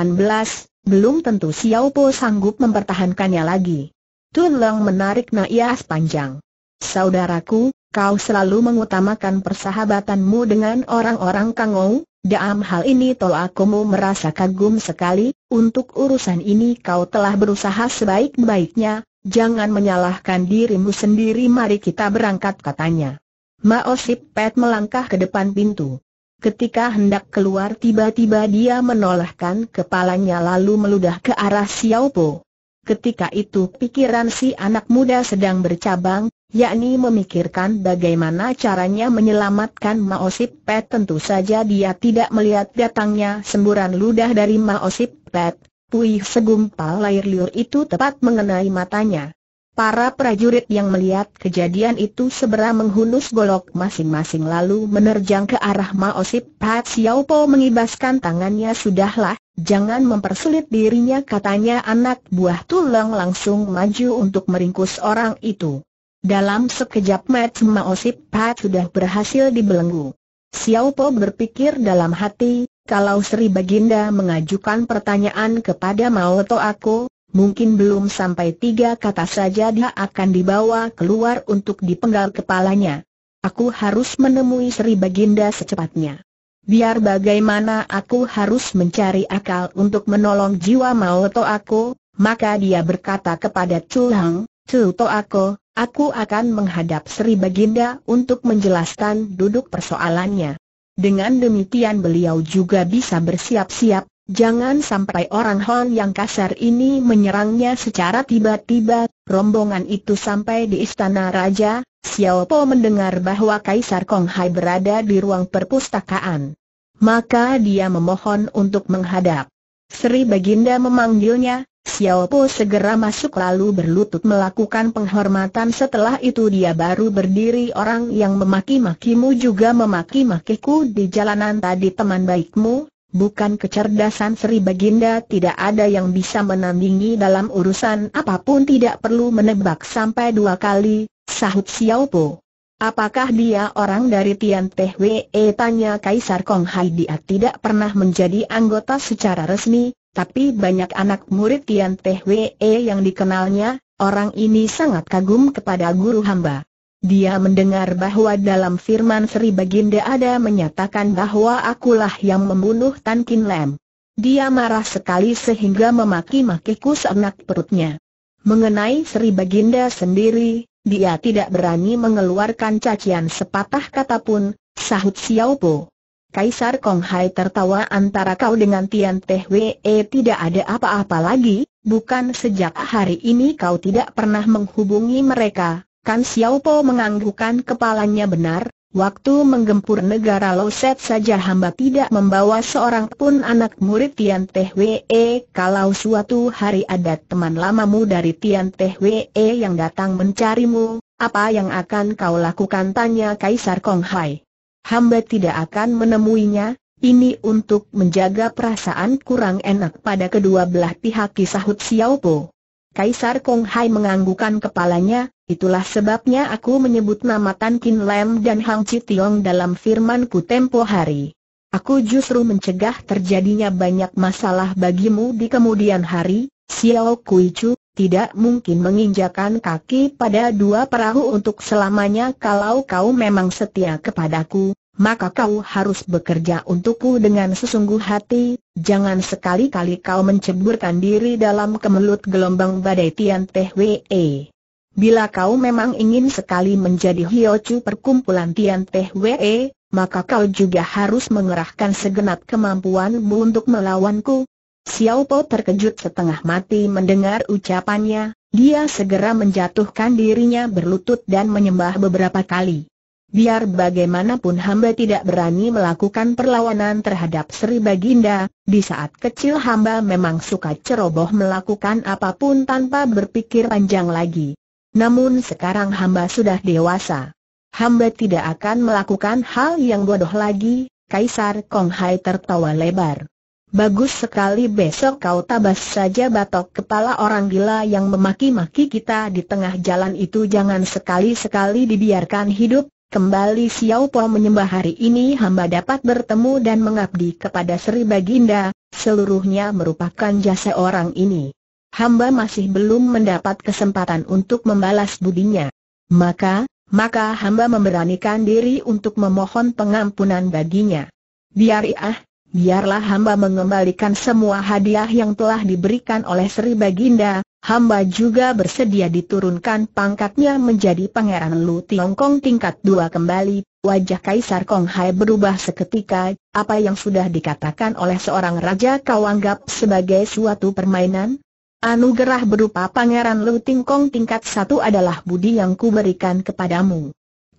belum tentu Xiao Po sanggup mempertahankannya lagi. Tun Long menarik naias panjang. Saudaraku, kau selalu mengutamakan persahabatanmu dengan orang-orang Kangou, dalam hal ini tol akumu merasa kagum sekali, untuk urusan ini kau telah berusaha sebaik-baiknya, jangan menyalahkan dirimu sendiri mari kita berangkat katanya. Maosip Pet melangkah ke depan pintu. Ketika hendak keluar tiba-tiba dia menolehkan kepalanya lalu meludah ke arah Xiao Xiaopo ketika itu pikiran si anak muda sedang bercabang, yakni memikirkan bagaimana caranya menyelamatkan Maosip Pet. Tentu saja dia tidak melihat datangnya semburan ludah dari Maosip Pet, puih segumpal air liur itu tepat mengenai matanya. Para prajurit yang melihat kejadian itu segera menghunus golok masing-masing lalu menerjang ke arah Maosip Pat Xiao Po mengibaskan tangannya sudahlah, jangan mempersulit dirinya katanya anak buah tulang langsung maju untuk meringkus orang itu. Dalam sekejap mata Maosip Pat sudah berhasil dibelenggu. Xiao Po berpikir dalam hati, kalau Sri Baginda mengajukan pertanyaan kepada Mao aku, Mungkin belum sampai tiga kata saja dia akan dibawa keluar untuk dipenggal kepalanya. Aku harus menemui Sri Baginda secepatnya. Biar bagaimana aku harus mencari akal untuk menolong jiwa Maoto aku, maka dia berkata kepada Chu Lang, Chu aku, aku akan menghadap Sri Baginda untuk menjelaskan duduk persoalannya. Dengan demikian beliau juga bisa bersiap-siap, Jangan sampai orang Hong yang kasar ini menyerangnya secara tiba-tiba, rombongan itu sampai di istana raja, Xiao Po mendengar bahwa Kaisar Kong Hai berada di ruang perpustakaan. Maka dia memohon untuk menghadap. Sri Baginda memanggilnya, Xiao Po segera masuk lalu berlutut melakukan penghormatan setelah itu dia baru berdiri orang yang memaki-makimu juga memaki-makiku di jalanan tadi teman baikmu, Bukan kecerdasan Sri Baginda tidak ada yang bisa menandingi dalam urusan apapun tidak perlu menebak sampai dua kali, sahut Xiao Po. Apakah dia orang dari Tian Teh Wei? Eh, tanya Kaisar Kong Hai dia tidak pernah menjadi anggota secara resmi, tapi banyak anak murid Tian Teh yang dikenalnya, orang ini sangat kagum kepada guru hamba. Dia mendengar bahwa dalam firman Sri Baginda ada menyatakan bahwa akulah yang membunuh Tan Kin Lam. Dia marah sekali sehingga memaki maki kus anak perutnya. Mengenai Sri Baginda sendiri, dia tidak berani mengeluarkan cacian sepatah kata pun, sahut Xiao Po. Kaisar Kong Hai tertawa antara kau dengan Tian Teh Wei eh, tidak ada apa-apa lagi, bukan sejak hari ini kau tidak pernah menghubungi mereka, Kan Xiao Po menganggukkan kepalanya benar, waktu menggempur negara Loset saja hamba tidak membawa seorang pun anak murid Tian Teh We. Kalau suatu hari ada teman lamamu dari Tian Teh We yang datang mencarimu, apa yang akan kau lakukan tanya Kaisar Kong Hai. Hamba tidak akan menemuinya, ini untuk menjaga perasaan kurang enak pada kedua belah pihak kisahut Xiaopo. Kaisar Kong Hai menganggukkan kepalanya, Itulah sebabnya aku menyebut nama Tan Kin Lam dan Hang Chi Tiong dalam firmanku tempo hari. Aku justru mencegah terjadinya banyak masalah bagimu di kemudian hari, Xiao Kui Chu, tidak mungkin menginjakan kaki pada dua perahu untuk selamanya kalau kau memang setia kepadaku, maka kau harus bekerja untukku dengan sesungguh hati, jangan sekali-kali kau menceburkan diri dalam kemelut gelombang badai Tian Teh Wei. Bila kau memang ingin sekali menjadi Hiochu perkumpulan Tian Teh We, maka kau juga harus mengerahkan segenap kemampuanmu untuk melawanku. Xiao Po terkejut setengah mati mendengar ucapannya, dia segera menjatuhkan dirinya berlutut dan menyembah beberapa kali. Biar bagaimanapun hamba tidak berani melakukan perlawanan terhadap Sri Baginda, di saat kecil hamba memang suka ceroboh melakukan apapun tanpa berpikir panjang lagi. Namun sekarang hamba sudah dewasa. Hamba tidak akan melakukan hal yang bodoh lagi, Kaisar Kong Hai tertawa lebar. Bagus sekali besok kau tabas saja batok kepala orang gila yang memaki-maki kita di tengah jalan itu jangan sekali-sekali dibiarkan hidup, Kembali Xiao Po menyembah hari ini hamba dapat bertemu dan mengabdi kepada Sri Baginda, seluruhnya merupakan jasa orang ini hamba masih belum mendapat kesempatan untuk membalas budinya. Maka, maka hamba memberanikan diri untuk memohon pengampunan baginya. Biar ah, biarlah hamba mengembalikan semua hadiah yang telah diberikan oleh Sri Baginda, hamba juga bersedia diturunkan pangkatnya menjadi pangeran Lu Tiongkong tingkat dua kembali. Wajah Kaisar Kong Hai berubah seketika, apa yang sudah dikatakan oleh seorang raja kau anggap sebagai suatu permainan? Anugerah berupa Pangeran Lu Tingkong tingkat satu adalah budi yang kuberikan kepadamu.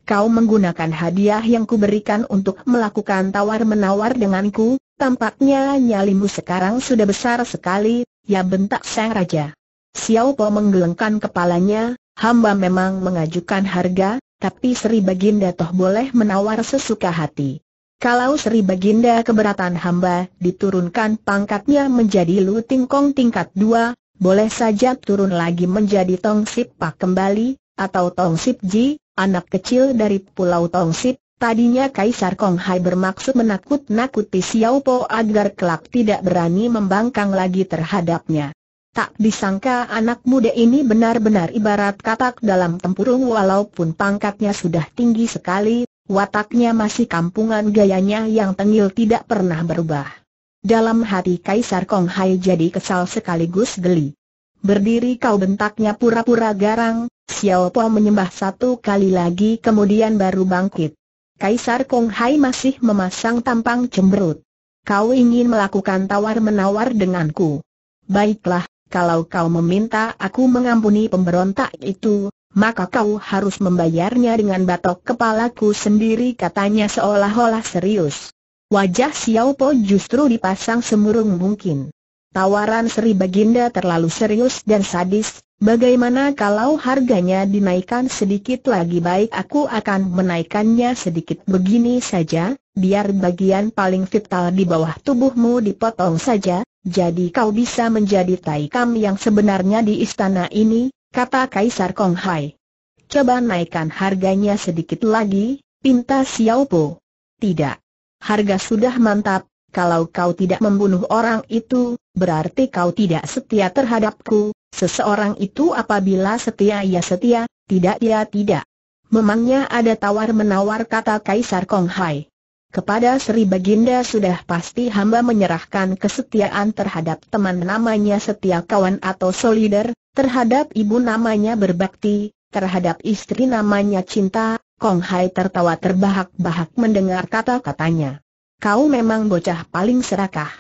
Kau menggunakan hadiah yang kuberikan untuk melakukan tawar-menawar denganku, tampaknya nyalimu sekarang sudah besar sekali, ya bentak Sang Raja. Xiao Po menggelengkan kepalanya, hamba memang mengajukan harga, tapi Sri Baginda toh boleh menawar sesuka hati. Kalau Sri Baginda keberatan hamba, diturunkan pangkatnya menjadi Lu Tingkong tingkat 2, boleh saja turun lagi menjadi Tong Sip Pak kembali, atau Tong Sip Ji, anak kecil dari Pulau Tong Sip. Tadinya Kaisar Kong Hai bermaksud menakut-nakuti Xiao Po agar kelak tidak berani membangkang lagi terhadapnya. Tak disangka anak muda ini benar-benar ibarat katak dalam tempurung walaupun pangkatnya sudah tinggi sekali, wataknya masih kampungan gayanya yang tengil tidak pernah berubah. Dalam hati Kaisar Kong Hai jadi kesal sekaligus geli. Berdiri kau bentaknya pura-pura garang, Xiao Po menyembah satu kali lagi kemudian baru bangkit. Kaisar Kong Hai masih memasang tampang cemberut. Kau ingin melakukan tawar-menawar denganku. Baiklah, kalau kau meminta aku mengampuni pemberontak itu, maka kau harus membayarnya dengan batok kepalaku sendiri katanya seolah-olah serius. Wajah Xiao Po justru dipasang semurung mungkin. Tawaran Sri Baginda terlalu serius dan sadis, bagaimana kalau harganya dinaikkan sedikit lagi baik aku akan menaikkannya sedikit begini saja, biar bagian paling vital di bawah tubuhmu dipotong saja, jadi kau bisa menjadi taikam yang sebenarnya di istana ini, kata Kaisar Kong Hai. Coba naikkan harganya sedikit lagi, pinta Xiao Po. Tidak harga sudah mantap, kalau kau tidak membunuh orang itu, berarti kau tidak setia terhadapku, seseorang itu apabila setia ia setia, tidak ia tidak. Memangnya ada tawar-menawar kata Kaisar Kong Hai. Kepada Sri Baginda sudah pasti hamba menyerahkan kesetiaan terhadap teman namanya setia kawan atau solider, terhadap ibu namanya berbakti, terhadap istri namanya cinta, Kong Hai tertawa terbahak-bahak mendengar kata-katanya. Kau memang bocah paling serakah.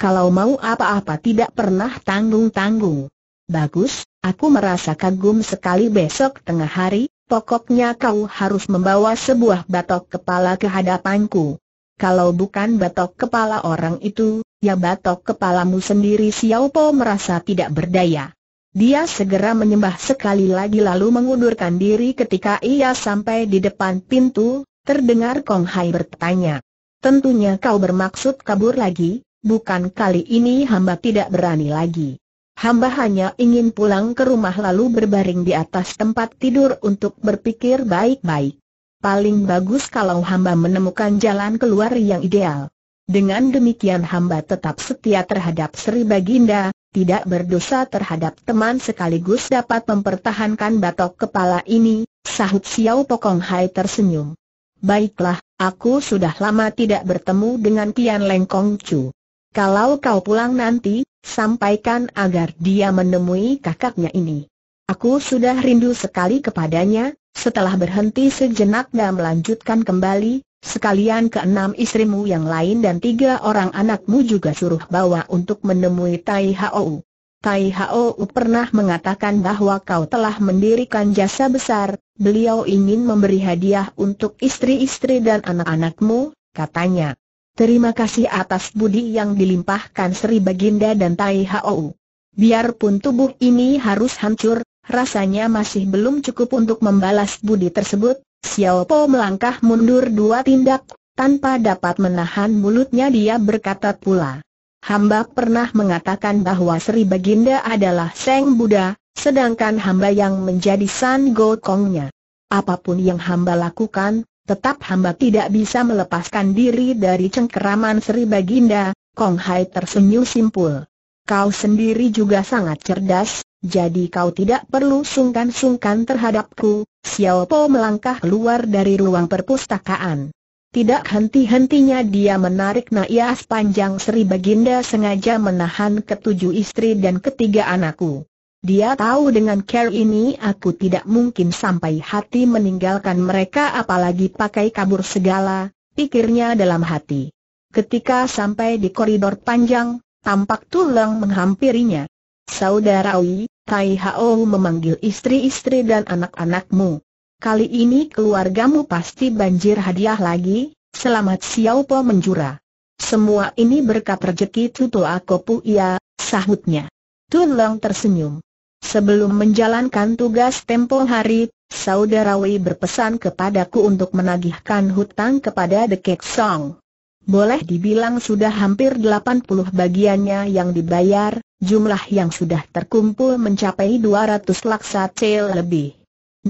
Kalau mau apa-apa tidak pernah tanggung-tanggung. Bagus, aku merasa kagum sekali besok tengah hari, pokoknya kau harus membawa sebuah batok kepala ke hadapanku. Kalau bukan batok kepala orang itu, ya batok kepalamu sendiri Xiao Po merasa tidak berdaya. Dia segera menyembah sekali lagi lalu mengundurkan diri ketika ia sampai di depan pintu, terdengar Kong Hai bertanya. Tentunya kau bermaksud kabur lagi, bukan kali ini hamba tidak berani lagi. Hamba hanya ingin pulang ke rumah lalu berbaring di atas tempat tidur untuk berpikir baik-baik. Paling bagus kalau hamba menemukan jalan keluar yang ideal. Dengan demikian hamba tetap setia terhadap Sri Baginda, tidak berdosa terhadap teman sekaligus dapat mempertahankan batok kepala ini, sahut Xiao Pokong Hai tersenyum. Baiklah, aku sudah lama tidak bertemu dengan Tian Lengkong Chu. Kalau kau pulang nanti, sampaikan agar dia menemui kakaknya ini. Aku sudah rindu sekali kepadanya, setelah berhenti sejenak dan melanjutkan kembali, Sekalian keenam istrimu yang lain dan tiga orang anakmu juga suruh bawa untuk menemui Tai Hou. Tai Hou pernah mengatakan bahwa kau telah mendirikan jasa besar, beliau ingin memberi hadiah untuk istri-istri dan anak-anakmu, katanya. Terima kasih atas budi yang dilimpahkan Sri Baginda dan Tai Hou. Biarpun tubuh ini harus hancur, rasanya masih belum cukup untuk membalas budi tersebut, Xiao Po melangkah mundur dua tindak, tanpa dapat menahan mulutnya dia berkata pula. Hamba pernah mengatakan bahwa Sri Baginda adalah Seng Buddha, sedangkan hamba yang menjadi San Gokongnya. Apapun yang hamba lakukan, tetap hamba tidak bisa melepaskan diri dari cengkeraman Sri Baginda, Kong Hai tersenyum simpul. Kau sendiri juga sangat cerdas, jadi kau tidak perlu sungkan-sungkan terhadapku. Xiao Po melangkah keluar dari ruang perpustakaan. Tidak henti-hentinya dia menarik naias panjang Sri Baginda sengaja menahan ketujuh istri dan ketiga anakku. Dia tahu dengan care ini aku tidak mungkin sampai hati meninggalkan mereka apalagi pakai kabur segala, pikirnya dalam hati. Ketika sampai di koridor panjang, tampak tulang menghampirinya. Saudara Wei, Tai Hao memanggil istri-istri dan anak-anakmu. Kali ini keluargamu pasti banjir hadiah lagi, selamat Xiao Po menjura. Semua ini berkat rezeki Tuto Akopu ia, ya, sahutnya. Tulang tersenyum. Sebelum menjalankan tugas tempo hari, Saudara Wei berpesan kepadaku untuk menagihkan hutang kepada The Kek Song boleh dibilang sudah hampir 80 bagiannya yang dibayar, jumlah yang sudah terkumpul mencapai 200 laksa cel lebih.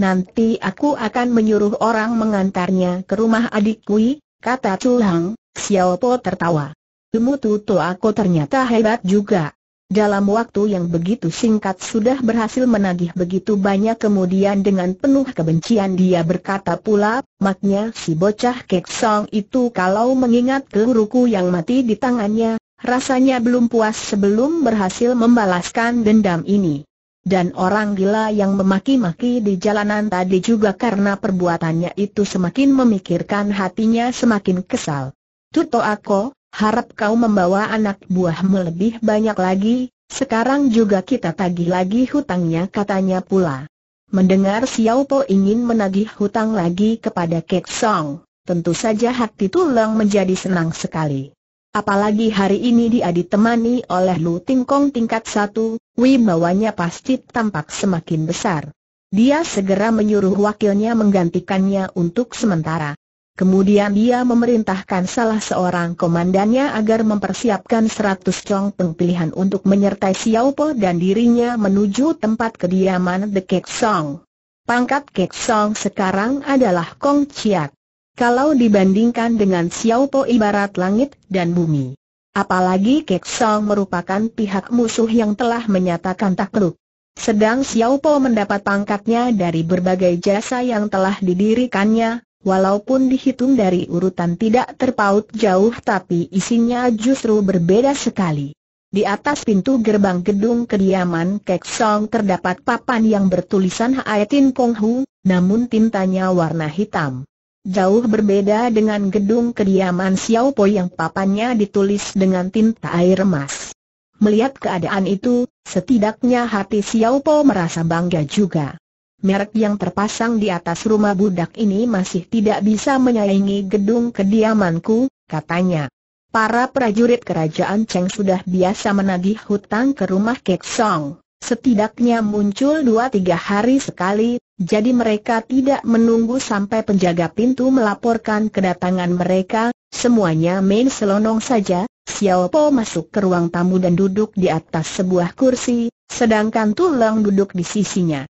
Nanti aku akan menyuruh orang mengantarnya ke rumah adikku, kata Hang. Xiao Po tertawa. Demu Tuto aku ternyata hebat juga. Dalam waktu yang begitu singkat sudah berhasil menagih begitu banyak kemudian dengan penuh kebencian dia berkata pula, maknya si bocah Kek Song itu kalau mengingat guruku yang mati di tangannya, rasanya belum puas sebelum berhasil membalaskan dendam ini. Dan orang gila yang memaki-maki di jalanan tadi juga karena perbuatannya itu semakin memikirkan hatinya semakin kesal. Tuto aku. Harap kau membawa anak buahmu lebih banyak lagi, sekarang juga kita tagih lagi hutangnya katanya pula. Mendengar Xiao Po ingin menagih hutang lagi kepada Kek Song, tentu saja hati Tulang menjadi senang sekali. Apalagi hari ini dia ditemani oleh Lu Kong tingkat satu, wibawanya pasti tampak semakin besar. Dia segera menyuruh wakilnya menggantikannya untuk sementara. Kemudian dia memerintahkan salah seorang komandannya agar mempersiapkan 100 cong pilihan untuk menyertai Xiao Po dan dirinya menuju tempat kediaman The Kek Song. Pangkat Kek Song sekarang adalah Kong Chiat. Kalau dibandingkan dengan Xiao Po ibarat langit dan bumi. Apalagi Kek Song merupakan pihak musuh yang telah menyatakan takluk. Sedang Xiao Po mendapat pangkatnya dari berbagai jasa yang telah didirikannya, Walaupun dihitung dari urutan tidak terpaut jauh tapi isinya justru berbeda sekali. Di atas pintu gerbang gedung kediaman Kek Song terdapat papan yang bertulisan Hae Tin Kong Hu, namun tintanya warna hitam. Jauh berbeda dengan gedung kediaman Xiao Po yang papannya ditulis dengan tinta air emas. Melihat keadaan itu, setidaknya hati Xiao Po merasa bangga juga merek yang terpasang di atas rumah budak ini masih tidak bisa menyaingi gedung kediamanku, katanya. Para prajurit kerajaan Cheng sudah biasa menagih hutang ke rumah Kek Song. Setidaknya muncul dua tiga hari sekali, jadi mereka tidak menunggu sampai penjaga pintu melaporkan kedatangan mereka, semuanya main selonong saja, Xiao Po masuk ke ruang tamu dan duduk di atas sebuah kursi, sedangkan Tulang duduk di sisinya.